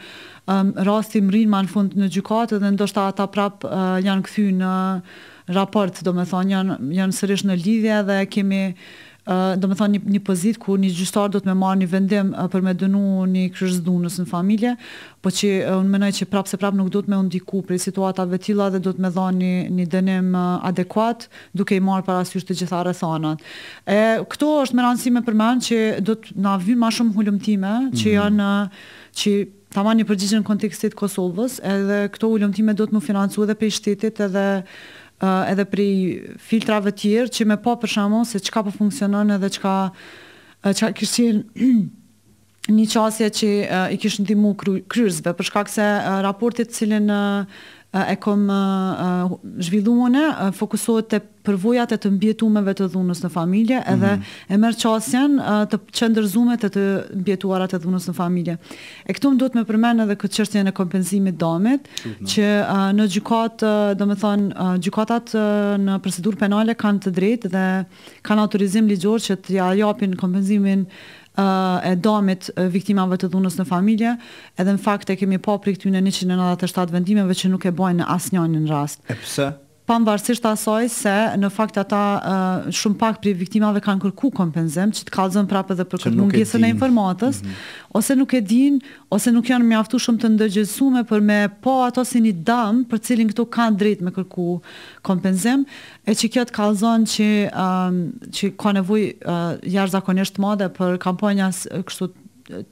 um, rasti mrin në fund në gjykatë dhe ndoshta ata prap uh, janë kthyr në uh, raport, do me thonë, janë, janë sërish në lidhje dhe kemi do me thonë një, një pëzit ku një gjyqtar do të me marë një vendim për me dënu një dhunës në familje, po që unë menaj që prapë se prapë nuk do të me undiku për situatave tila dhe do të me dha një, një dënim adekuat duke i marë parasysh të gjitha rëthanat. E, këto është me rëndësime për menë që do të na vynë ma shumë hullumtime që mm. janë që Ta marë një përgjigjë në kontekstit Kosovës, edhe këto ullumtime do të mu financu edhe për i shtetit, edhe uh, edhe për filtrave të tjerë që më pa për se çka po funksionon edhe çka eh, çka uh, kishin një qasje që uh, i kishë ndihmu kryesve për shkak se uh, raportet që në uh, e kom uh, fokusohet të përvojat e të mbjetumeve të dhunës në familje mhm. edhe mm -hmm. e mërë qasjen uh, të qëndërzume të të mbjetuarat e dhunës në familje. E këtu më duhet me përmenë edhe këtë qështje në kompenzimit damit, që uh, në gjukat, uh, do me thonë, uh, gjukatat uh, në procedur penale kanë të drejtë dhe kanë autorizim ligjor që të ja japin kompenzimin e domit viktimave të dhunës në familje, edhe në fakt e kemi pa për 197 vendimeve që nuk e bojnë në asë në rast. E pëse? pavarësisht asoj se në fakt ata uh, shumë pak prej viktimave kanë kërku kompenzim, që të kallëzojnë prapë edhe për këtë mungesën e informatës, mm -hmm. ose nuk e din, ose nuk janë mjaftu shumë të ndëgjësume për me po ato si një dam për cilin këto kanë drejt me kërku kompenzim, e që kjo të kallëzojnë që, um, që ka nevoj uh, jarë zakonisht madhe për kampanjas kështu të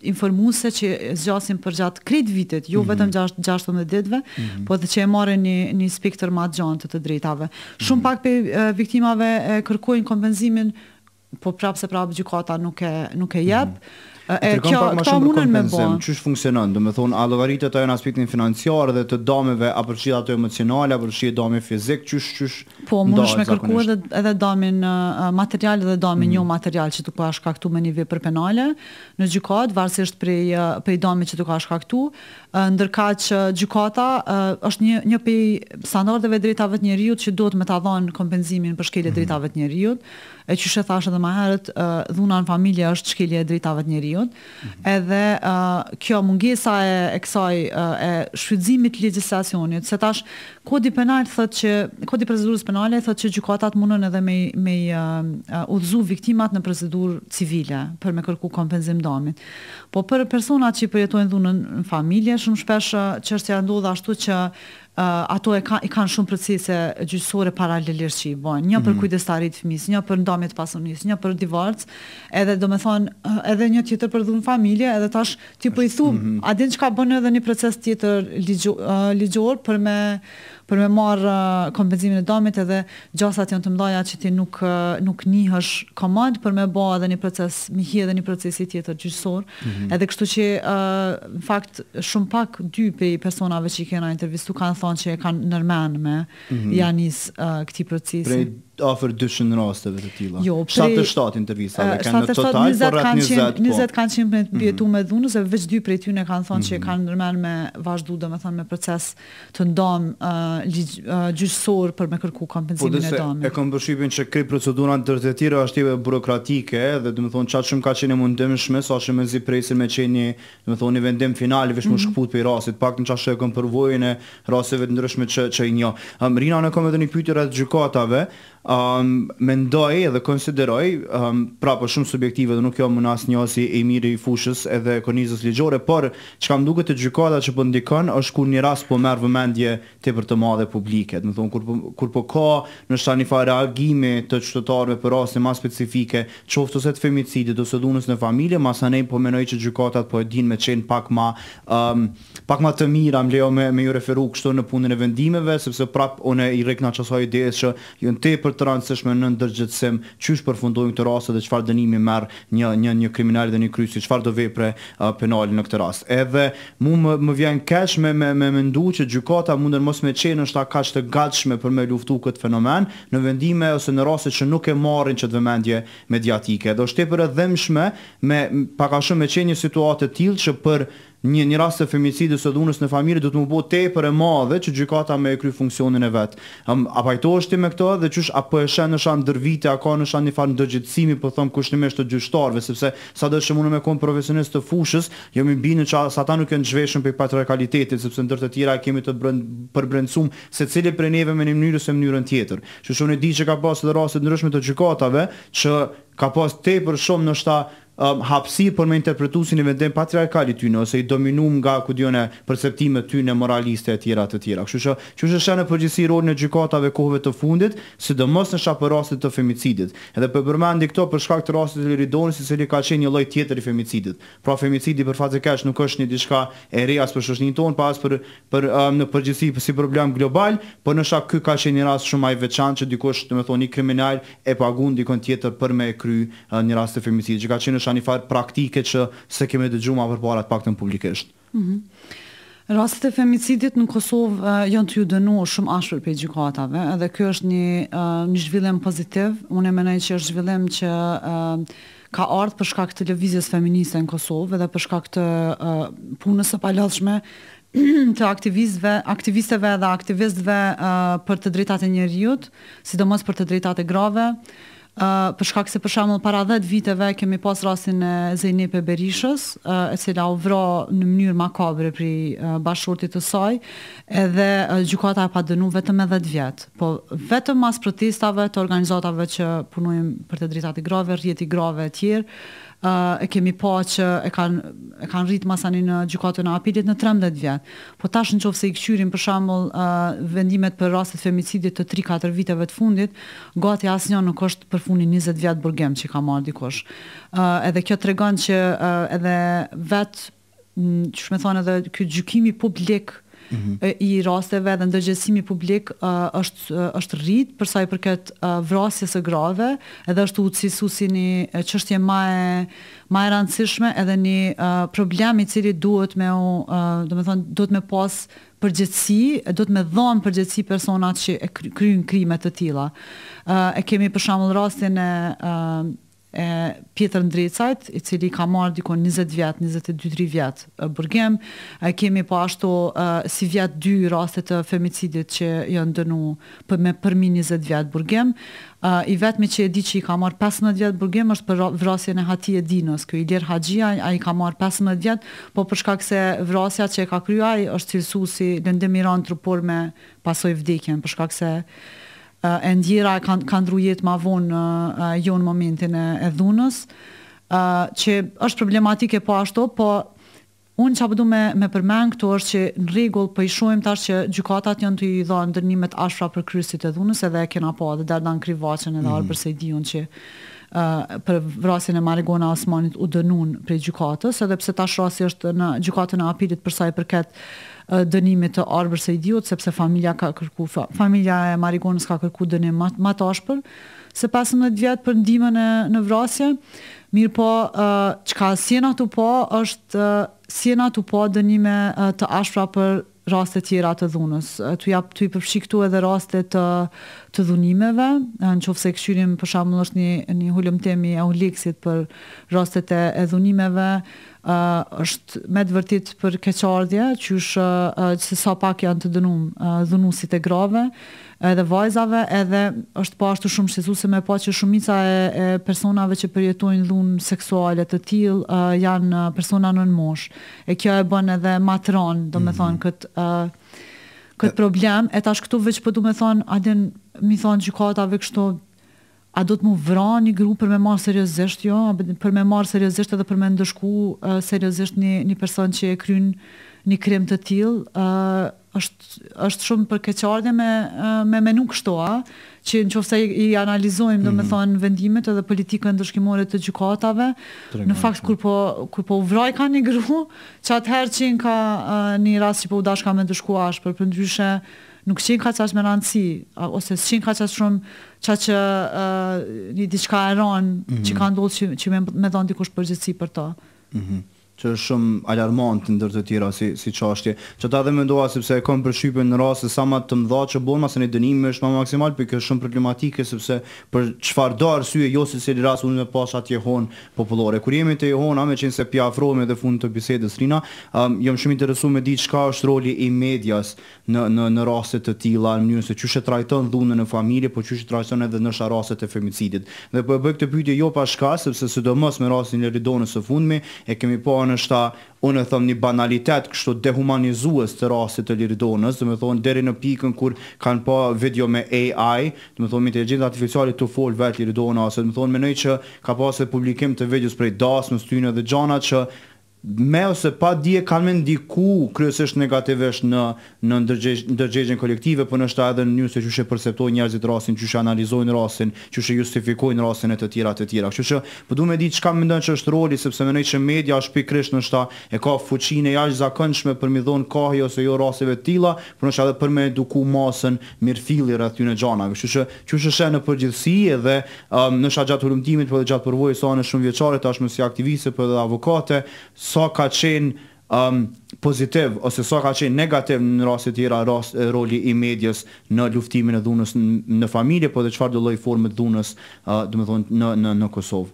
informuese që zgjasin për gjatë krejt vitit, jo mhm. vetëm 16 ditëve, mhm. po dhe që e marë një, një spektër ma gjanë të të drejtave. Mhm. Shumë pak për viktimave e kërkojnë kompenzimin, po prapse prapë gjukata nuk e, nuk e jep, mm -hmm. E, e kjo ka mundën me bën. Çish funksionon? Do të thonë a llogaritë ato janë aspektin financiar dhe të dëmeve apo çështja ato emocionale, apo çështja dëmi fizik, çish çish. Po mund të më kërkuat edhe edhe dëmin uh, material dhe dëmin mm jo material që tu po as shkaktu me një vepër penale në gjykatë, varësisht për prej dëmin që tu ka shkaktu, ndërka që gjukata është një, një pej standardeve drejtavet një që duhet me të dhonë kompenzimin për shkelje mhm. drejtavet të rjut e që shë thashe dhe maherët dhuna në familje është shkelje drejtavet të rjut mhm. edhe kjo mungesa e kësaj e shvizimit legislacionit se tash kodi penal thët që kodi prezidurës penale thët që gjukatat mundën edhe me, me uh, uh, uh, uh, uh, uh, uh, uh, uh, uh, Po për personat që përjetojnë dhunën në familje, shumë shpesh që uh, është ja ndodhë ashtu që uh, ato e kanë i kanë shumë procese gjyqësore paralele që i bëjnë, një për mm -hmm. fëmis, një për ndamjet pasunis, një për divorc, edhe do me thonë, edhe një tjetër për dhunë familje, edhe tash t'i pëjthu, po mm -hmm. a që ka bënë edhe një proces tjetër ligjor uh, për me për me marr uh, kompenzimin e dëmit edhe gjasat janë të mëdha që ti nuk uh, nuk nihesh komand për me bë edhe një proces me hi edhe një procesi tjetër gjyqësor. Mm -hmm. Edhe kështu që uh, në fakt shumë pak dy prej personave që i kanë intervistuar kanë që e kanë nërmenë me mm -hmm. janis uh, këti procesin. Prej afër 200 rasteve të tilla. Jo, 7 77 intervista, kanë në total por rreth 20, 20 po. kanë qenë me bjetu mhm. me dhunës, e veç dy prej tyre kanë thonë mm që mhm. kanë nërmen me vazhdu, domethënë me proces të ndam uh, për me kërku kompensimin po, e dëse, e dëmit. e kam përshtypjen se kjo procedura të të tjera është burokratike dhe domethënë çaq shumë ka qenë shme, sa shumë zi presin me çeni, domethënë një vendim final vetëm mhm. shkëput për rastit, pak në përvojën e rasteve ndryshme që që i njoh. e pyetjes gjykatave, um, ehm, e edhe konsideroj, um, pra po shumë subjektive dhe nuk jo më nasë njësi e mirë i fushës edhe konizës ligjore, por që kam duke të gjykata që pëndikon po është kur një ras po merë vëmendje të për të madhe publiket. Më thonë, kur, po, kur po ka në shta një fa reagimi të qëtëtarve për rase ma specifike, qoftë ose të femicidit ose dhunës në familje, mas anej po menoj që gjykatat po e me qenë pak ma, um, pak ma të mira, më leo me, me ju referu kështu në punën e vendimeve, sepse prap one i rekna qasaj i që jënë te për të rëndësishme në ndërgjithësim, çysh përfundojnë këtë rast dhe çfarë dënimi merr një një një kriminal dhe një kryes, çfarë do vepre uh, penale në këtë rast. Edhe mu më më vjen keq me me me mendu që gjykata mundën mos me qenë është kaq të gatshme për me luftu këtë fenomen në vendime ose në raste që nuk e marrin çet vëmendje mediatike. Do shtepër e dhëmshme me pak a shumë me qenë një situatë të tillë që për një një rast të femicidës së dhunës në familje do të më bëj tepër e madhe që gjykata me kry funksionin e vet. Um, a pajtohesh ti me këtë dhe çu apo e shën në shan ndërvite apo në shan i fal ndërgjithësimi po them kushtimisht të gjyqtarve sepse sado që mundu me kon profesionist të fushës, jo më bin në çfarë ata nuk janë zhveshur për patriarkalitetin sepse ndër të tjera kemi të brend për brendsum secili prej neve me një mënyrë ose mënyrën tjetër. Që shumë e di që ka pasur raste ndryshme të gjykatave që ka pas tepër shumë ndoshta um, ehm, hapsi për me interpretu si një vendim patriarkali ty në, ose i dominum nga ku dione perceptime ty në moraliste e tjera të tjera. Kështu që që është shenë e përgjësi rol në gjykatave kohëve të fundit, si dë mos në shapë rastit të femicidit. Edhe për përmendi këto për shkak të rastit të liridoni, si se li ka qenë një loj tjetër i femicidit. Pra femicidi për fatë kesh nuk është një diçka e re as për shoshnin tonë, pa as për, për um, në përgjësi për si problem global, por në shak ky ka qenë një rast shumë i veçantë që dikush, domethënë, i kriminal e pagun dikon tjetër për me kry uh, një rast të femicidit që ka qenë ndryshan një farë praktike që se kemi dëgju ma përpara të pak të në publikisht. Mm -hmm. Rastet e femicidit në Kosovë uh, janë të ju dënuar shumë ashpër për gjykatave, edhe kjo është një, uh, një zhvillim pozitiv, unë e menaj që është zhvillim që uh, ka ardhë për shkak të lëvizjes feministe në Kosovë edhe për shkak të uh, punës e palëshme të aktivistëve, aktivistëve dhe aktivistëve uh, për të drejtat e njerëzit, sidomos për të drejtat e grave. Uh, për shkak se për shembull para 10 viteve kemi pas rastin e Zeynep e Berishës, uh, e cila u vro në mënyrë makabre pri uh, bashkëshortit të saj, edhe uh, gjykata e pa dënuar vetëm me 10 vjet. Po vetëm pas protestave të organizatave që punojnë për të drejtat e grave, rrjetit grave etj. tjerë, uh, uh, e kemi pa po që e kanë e kanë rrit masani në gjykatën e apelit në 13 vjet. Po tash në se i kthyrin për shambull uh, vendimet për rastet femicidit të 3-4 viteve të fundit, gati asë një nuk është për fundin 20 vjet burgem që ka marrë dikosh. Uh, edhe kjo të regon që uh, edhe vetë mm, që shme thonë edhe kjo gjykimi publik uh, mm -hmm. i rasteve dhe ndërgjësimi publik uh, është është rrit për sa i përket uh, vrasjes së grave, edhe është ucisu si një çështje më e më e rëndësishme edhe një uh, problem i cili duhet me u uh, domethënë duhet me pas përgjithësi, do të më dhon përgjithësi personat që e kryjnë krime të tilla. Ë e kemi për shembull rastin e e Pietër Ndrecajt, i cili ka marrë dikon 20 vjet, 22-3 vjet burgem, e kemi po ashtu e, si vjet dy rastet të femicidit që janë dënu për me përmi 20 vjet burgem, e, i vetë me që e di që i ka marrë 15 vjet burgem, është për vrasjen e hati e dinës, kjo i lirë haqia, a i ka marrë 15 vjet, po përshka këse vrasja që e ka kryaj, është cilësu si lëndemiran trupur me pasoj vdekjen, përshka këse vrasja e ndjera e kanë kan rujet ma vonë në jo në momentin e, e dhunës, e, që është problematike po ashto, po unë që apëdu me, me përmen këto është që në regull për po i shojmë tash që gjukatat janë të i dha në dërnimet ashtra për krysit e dhunës edhe e kena po edhe dërda në edhe mm -hmm. i dion që Uh, për vrasin e Marigona Osmanit u dënun për gjukatës, edhe pse tash shrasi është në gjukatën e apirit përsa i përket uh, dënimit të arbër se idiot, sepse familja ka kërku, familja e Marigonës ka kërku dënim matë të ashpër, se pasëm në vjetë për ndime në, në vrasje, mirë po, uh, që ka siena të po, është uh, siena të po dënime uh, të ashpra për raste tjera të dhunës. Tu jap tu i përfshi këtu edhe raste të të dhunimeve, në qoftë se këshyrim për shembull është një një hulumtim i Auliksit për rastet e, e dhunimeve, ë uh, është me të vërtit për keqardhje, qysh uh, se sa pak janë të dënuar uh, dhunuesit e grave. uh, edhe vajzave, edhe është po ashtu shumë se me pa po që shumica e, e personave që përjetojnë dhunë seksuale të tilë uh, janë persona në mosh. E kjo e bën edhe matron, do me mm -hmm. thonë, këtë uh, kët problem. E tash këtu veç po du me thonë, adin, mi thonë që ka ta a do të mu vra një gru për me marë seriosisht, jo, për me marë seriosisht edhe për me ndëshku uh, seriosisht një, një person që e krynë një krem të tilë, uh, është është shumë përkeqardhje me me menu kështu a që në qofse i analizojmë do me mhm. thonë vendimet edhe politikën ndëshkimore të gjykatave në fakt po. kur po kur po vroj kanë një gru që atëherë që ka një rast që po u dashka me ndëshkuash për përndryshe nuk qenë ka qash me rëndësi, ose së qenë ka qash shumë qa që një diçka e ranë që mhm. ka ndollë që, me, me dhonë përgjithsi për ta. Mm që është shumë alarmant ndër të tjera si si çështje. Që ta dhe mendoa sepse e kanë përshtypën në rase sa më të mëdha që bën, masën e dënimit është më maksimal, por kjo është shumë problematike sepse për çfarë do arsye jo se cili rast unë me pas atje hon popullore. Kur jemi te hona me qenë se pjafrohemi edhe fund të bisedës Rina, um, jam shumë interesuar me di çka është roli i medias në në në raste të tilla, në mënyrë se çu është trajton dhunën në familje, po çu është trajton edhe në rastet e femicidit. Dhe po e bëj këtë pyetje jo pa shkak sepse sidomos me rastin e Ridonës së fundmi e kemi pa thonë është ta, unë e thëmë një banalitet kështu dehumanizues të rasit të liridonës, dhe me thonë deri në pikën kur kanë pa video me AI, dhe me thonë me të gjithë artificialit të fol vetë liridonës, dhe me thonë me nëjë që ka pasë e publikim të videos prej dasë në styrinë dhe gjana që me ose pa dje kanë me ndiku kryesisht negativisht në në ndërgjegjen kolektive, por ta edhe në mënyrë që që perceptojnë njerëzit rastin, çështë analizojnë që çështë justifikojnë rasin e të tjera të tjera. Kështu që po duhet të di çka mendon që është roli sepse mendoj që media është pikërisht në shta e ka fuqinë e jashtëzakonshme për mi dhon kohë ose jo rasteve të tilla, por edhe për me eduku masën mirëfilli rreth e xhanave. Kështu që në përgjithësi edhe um, në por edhe gjatë shumë vjeçare tashmë si aktiviste, po avokate, sa ka qenë um, pozitiv ose sa ka qenë negativ në rastet tjera rras, e, eh, roli i medjes në luftimin e dhunës në, në familje, po dhe qëfar dhe loj formët dhunës uh, dhe thonë, në, në, në Kosovë?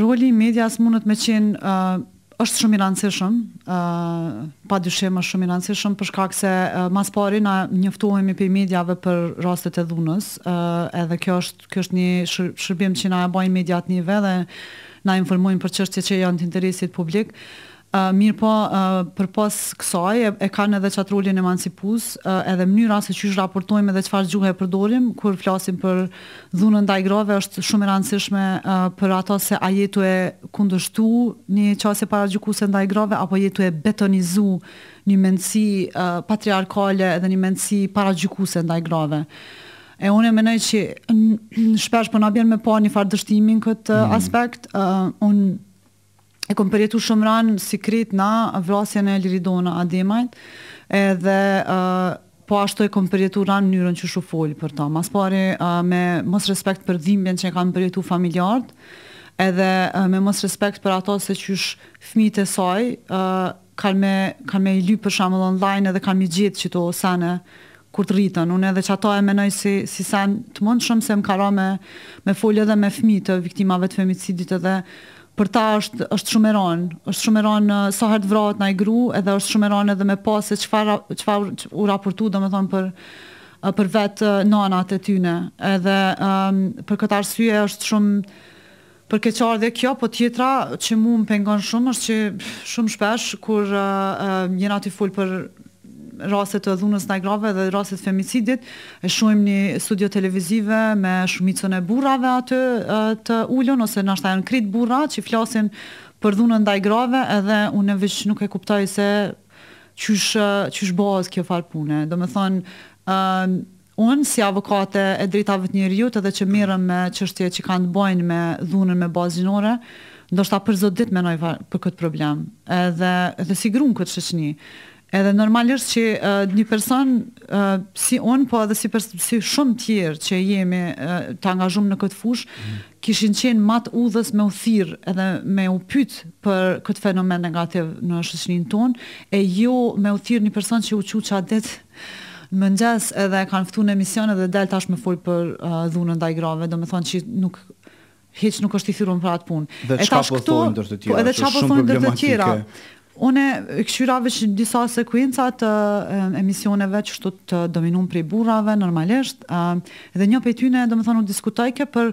Roli i medjas mundet me qenë uh është shumë i rëndësishëm, uh, pa dyshim është shumë i rëndësishëm për shkak se uh, mas pari na njoftohemi pe mediave për rastet e dhunës, uh, edhe kjo është kjo është një shërbim që na e bajnë mediat në vend dhe na informojnë për çështje që janë të interesit publik. Uh, mirë po, uh, për pas kësaj, e, e kanë edhe qatrullin emancipus, uh, edhe mënyra se që raportojmë edhe qëfar gjuhë e përdorim, kur flasim për dhunën ndaj grave është shumë e rancishme uh, për ato se a jetu e kundështu një qasje para gjukuse nda apo jetu e betonizu një mendsi uh, patriarkale edhe një mendsi para gjukuse grave. E unë e menej që shpesh po na me pa një farë dështimin këtë mm. aspekt, uh, unë e kom përjetu shumë ranë si krit na vrasjen e Liridona Ademajt, edhe uh, po ashtu e kom përjetu ranë njërën që shu foli për ta. Mas pari uh, me mos respekt për dhimbjen që e kam përjetu familjartë, edhe uh, me mos respekt për ato se që është fmit e saj, uh, kanë me, kan me i lypë për shamë online edhe kanë me gjithë që to sene, kur të rritën, unë edhe që ato e menoj si, si sen të mund shumë se më kara me, me folje dhe me fmi të viktimave të femicidit edhe për ta është, është shumë eron, është shumë eron në uh, sahert vratë në i gru edhe është shumë eron edhe me pasë se që fa u raportu dhe me thonë për, uh, për vetë uh, nanat e tyne edhe um, për këtë arsye është shumë për këtë qarë dhe kjo, po tjetra që mu më pengon shumë është që shumë shpesh kur uh, uh, njëna full për rastet të dhunës ndaj grave dhe rastet femicidit, e shohim në studio televizive me shumicën e burrave aty të ulën ose na në krit burra që flasin për dhunën ndaj grave, edhe unë e vishë nuk e kuptoj se çysh çysh bëhet kjo farë pune. Do të thonë ë unë si avokate e drejtave të njerëzit edhe që merrem me qështje që kanë të bëjnë me dhunën me bazë gjinore ndoshta për zot ditë më noi për këtë problem. Edhe edhe si grun këtë shoqëni. Edhe normalisht që uh, një person uh, si un po edhe si pers, si shumë tjerë që jemi uh, të angazhuar në këtë fush, mm. kishin qenë matë udhës me u thirr edhe me u pytë për këtë fenomen negativ në shoqërinë tonë, e jo me u thirr një person që u çu çat det më ngjas edhe kanë ftuar në emision edhe dal tash më fol për uh, dhunën ndaj grave, domethënë që nuk hiç nuk është i thirrur për atë punë. Edhe çfarë po thonë ndër të tjera, po edhe çfarë po thonë të Une këshyra në disa sekuencat të emisioneve që shtu të dominun prej burrave normalisht, dhe një për tyne do më thonu diskutoj kjo për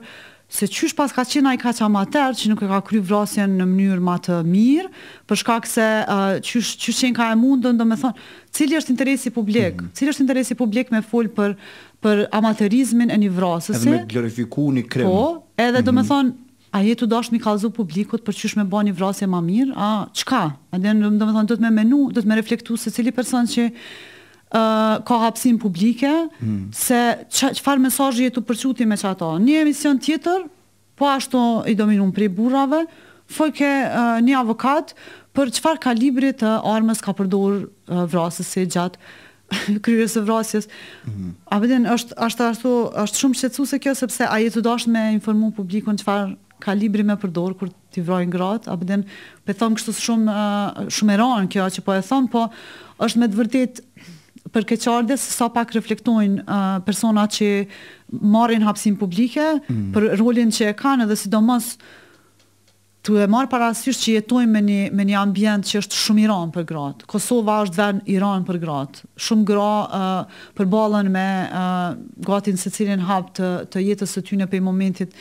se qysh pas ka qena i ka qa ma tërë që nuk e ka kry vrasjen në mënyrë ma të mirë, për shkak se uh, qysh, qenë ka e mundën, do me thonë, cili është interesi publik, mm -hmm. cili është interesi publik me folë për, për amaterizmin e një vrasësi. Edhe me glorifiku një kremë. Po, edhe mm -hmm. do me thonë, a jetu dosh mi kalzu publikut për me më bani vrasje më mirë, a çka? A dhe në do të thonë do të më menu, do të më reflektu se cili person që ë uh, ka hapsin publike, hmm. se çfarë mesazhi jetu për çuti me çato. Një emision tjetër, po ashtu i dominum për burrave, foj ke uh, një avokat për çfarë kalibri të armës ka përdor uh, vrasës se gjatë kryve së vrasjes. Mm A vëdhen, është, është, është shumë shqetësuese se kjo, sepse a jetu dasht me informu publikun qëfar ka libri me përdor kur ti vrojnë gratë, apo den pe thon kështu shumë shumë eron kjo që po e thon, po është me të vërtet për keqardhje se sa pak reflektojnë uh, persona që marrin hapsin publike mm. për rolin që e kanë dhe sidomos tu e marr parasysh që jetojmë me një me një ambient që është shumë i rënd për gratë. Kosova është vend i rënd për gratë. Shumë gra uh, përballen me uh, gatin secilin hap të, të jetës së tyre në momentin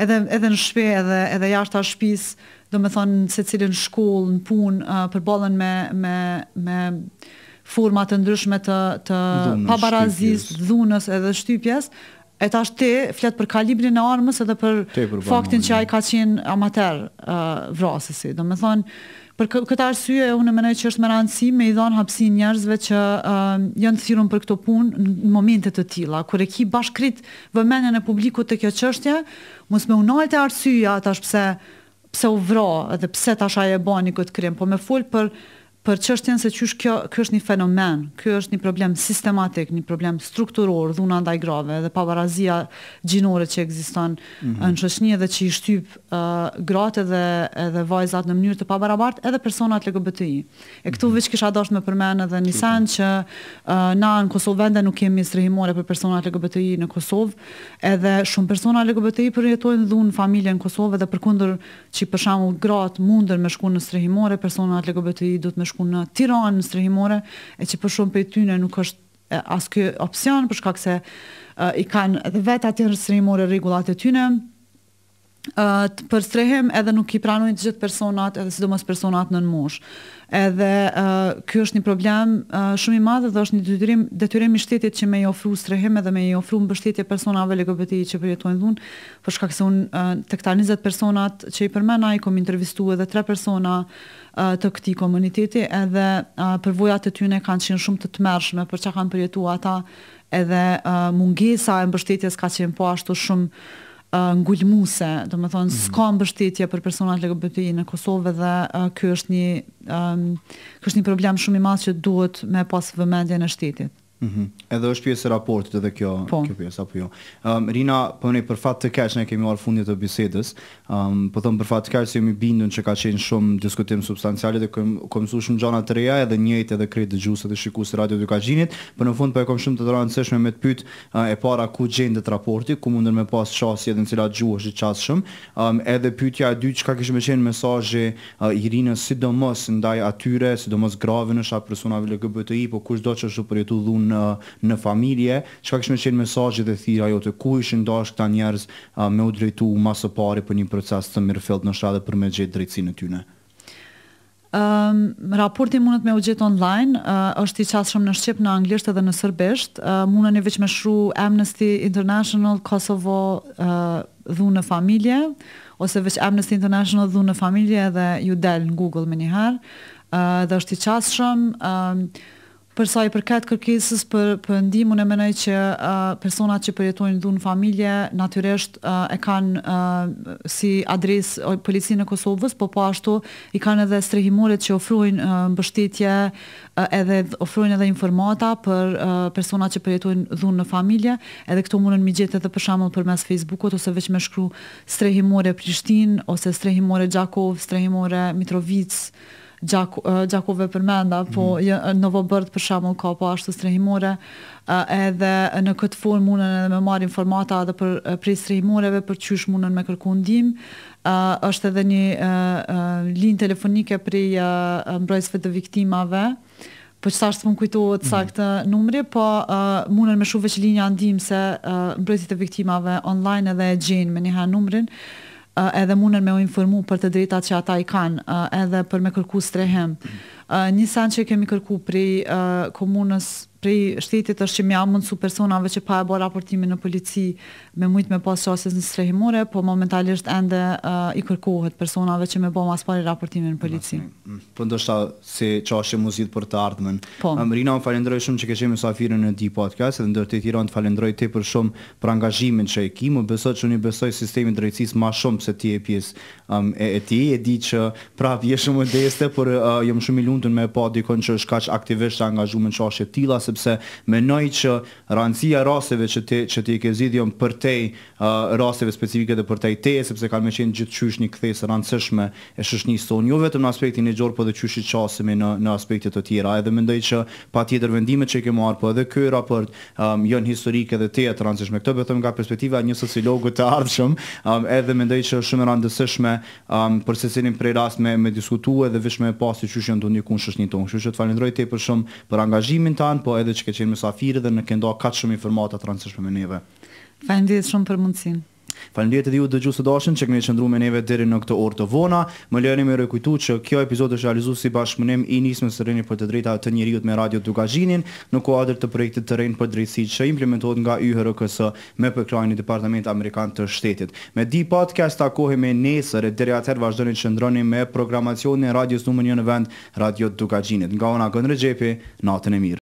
edhe edhe në shtëpi edhe edhe jashtë ta shtëpisë, domethënë se cilën shkollë, në punë, uh, përballen me me me forma të ndryshme të të pabarazisë, dhunës edhe shtypjes, E ta është ti, fletë për kalibrin e armës edhe për, për faktin që a i ka qenë amater uh, vrasësi. Do me thonë, për kë, këtë arsye, unë e që është më rëndësi me i dhonë hapsin njerëzve që uh, janë thirën për këto punë në momentet të tila. Kër e ki bashkrit vëmenjën e publikut të kjo qështje, mus me unalte arsye ta është pse, pse u vra edhe pse ta është e bani këtë krim, po me full për uh, për çështjen se qysh kjo kjo është një fenomen, kjo është një problem sistematik, një problem strukturor dhuna ndaj grave dhe pavarazia gjinore që ekziston mm -hmm. në shoqëni edhe që i shtyp uh, gratë edhe edhe vajzat në mënyrë të pabarabart edhe personat LGBTI. E mm -hmm. këtu mhm. veç kisha dashur të përmend edhe një sen që uh, na në Kosovë vende nuk kemi strehimore për personat LGBTI në Kosovë, edhe shumë persona LGBTI përjetojnë dhunë në familjen në Kosovë dhe përkundër që për gratë mundën me shku në strehimore, personat LGBTI do të shku në Tiranë, në Strehimore, e që për shumë për tyne nuk është as kjo opcion, për shkak se uh, i kanë edhe vetë atë në Strehimore regulat e tyne, Uh, për strehem edhe nuk i pranojnë të gjithë personat edhe sidomos personat në mosh. Edhe uh, ky është një problem uh, shumë i madh dhe është një detyrim detyrim i shtetit që më i ofru strehim edhe më i ofru mbështetje personave legobeti që përjetojnë dhun, për shkak se unë uh, tek këta 20 personat që i përmend ai kom edhe 3 persona të këti komuniteti edhe përvojat e tyre kanë qenë shumë të tmerrshme për çka kanë përjetuar ata edhe mungesa e mbështetjes ka qenë po ashtu shumë uh, ngulmuese do të thonë mm -hmm. s'ka mbështetje për personat LGBTQ në Kosovë dhe uh, ky është një um, është një problem shumë i madh që duhet me pas vëmendje në shtetit Mm -hmm. Edhe është pjesë e raportit edhe kjo, po. kjo pjesë apo jo. Ëm ehm, um, Rina, po ne për fat të keq ne kemi marrë fundit të bisedës. Ëm ehm, um, po them për fat të keq se jemi bindur që ka qenë shumë diskutim substancial dhe kem komsuar shumë gjëra të reja edhe njëjtë edhe krejt dëgjuesit dhe shikues të Radio Dukagjinit, por në fund po e kam shumë të rëndësishme me të pyet uh, e para ku gjendet raporti, ku mundën me pas shasi edhe në cila gjuhë i çastshëm. Ëm ehm, um, edhe pyetja e dytë çka kishë më qenë mesazhi uh, Irinës sidomos ndaj atyre, sidomos grave në shaq personave LGBTQ, po kushdo që është përjetuar dhunë në në familje, çka kishme qenë mesazhet e thira jo të ku ishin dash këta njerëz uh, me u drejtu më së pari për një proces të mirëfillt në shradë për me gjetë drejtësinë e tyre. Um, raporti mundet me u gjetë online, uh, është i qasëshëm në Shqip, në Anglisht edhe në Sërbisht. Uh, mundet një me shru Amnesty International Kosovo uh, dhu në familje, ose veç Amnesty International dhu në familje edhe ju del në Google me njëherë. Uh, dhe është i qasëshëm, uh, për sa i përket kërkesës për për ndihmën e mënoj që uh, personat që përjetojnë dhun familje natyrisht uh, e kanë uh, si adresë policinë e Kosovës, por po ashtu i kanë edhe strehimorët që ofrojnë uh, mbështetje uh, edhe ofrojnë edhe informata për uh, personat që përjetojnë dhun në familje, edhe këto mundën mi gjetë edhe për shembull përmes Facebookut ose veç me shkru strehimore Prishtinë ose strehimore Gjakov, strehimore Mitrovic, gjak, gjakove po mhm. për menda, mm po në vëbërt për shamu ka po ashtu strehimore, edhe në këtë formë munën edhe me marë informata edhe për prej strehimoreve për qysh munën me kërku ndim, është edhe një linë telefonike prej uh, mbrojësve të viktimave, po që sashtë më kujtojë të mhm. sakë numri, po uh, munën me shuve që linja ndim se uh, të viktimave online edhe e gjenë me njëha numrin, uh, edhe munën me u informu për të drejtat që ata i kanë edhe për me kërku strehem. Një sen që kemi kërku pri komunës prej shtetit është që mja mundësu personave që pa e bërë raportimin në polici me mujt me pas qasës në strehimore, po momentalisht ende uh, i kërkohet personave që me bo mas pari raportimin në polici. Mm. Po ndoshta se qashë e muzit për të ardhmen. Po. Rina, më falendroj shumë që ke qemi safirën në di podcast edhe ndër të tiran të falendroj te për shumë për angazhimin që e ki, më besoj që unë besoj sistemi drejtsis ma shumë se ti e pjesë um, e, e ti, e di që prap jeshë më deste, por uh, shumë i lundën me pa dikon që është kaq aktivisht angazhu në sepse me që rancia raseve që ti që ti ke zgjidhur për te uh, rasteve specifike të portaj te sepse kanë më qenë gjithçysh një kthesë rancëshme e shëshnisë tonë jo vetëm në aspektin e gjor por edhe çyshi çasemi në në aspekte të tjera edhe mendoj që patjetër vendimet që kemi marrë po edhe ky raport um, janë historike dhe të rancëshme këtë vetëm nga perspektiva e një sociologu të ardhshëm um, edhe mendoj që është shumë e rëndësishme um, për secilin prej rast me me diskutuar dhe vetëm pas të çyshi ndonjë kush është një tonë kështu që falenderoj tepër shumë për angazhimin tan po edhe që ke qenë mësafiri dhe në kendo katë shumë informata të rëndësishme me neve. Falendit shumë për mundësin. Falendit edhe ju dhe gjusë të dashën që këmi e qëndru me neve dheri në këtë orë të vona. Më lërëni me rekujtu që kjo epizod është realizu si bashkëmënim i njësë më së rëni për të drejta të njëriut me Radio Dugazhinin në kuadrë të projektit të rëni për drejtësi që implementohet nga UHRKS me përkrajnë i Departament Amerikan të shtetit. Me di podcast të akohemi nesër e dheri atër vazhdojnë që ndroni me programacionin radios numër një në vend Radio Dugazhinit. Nga ona gëndre natën e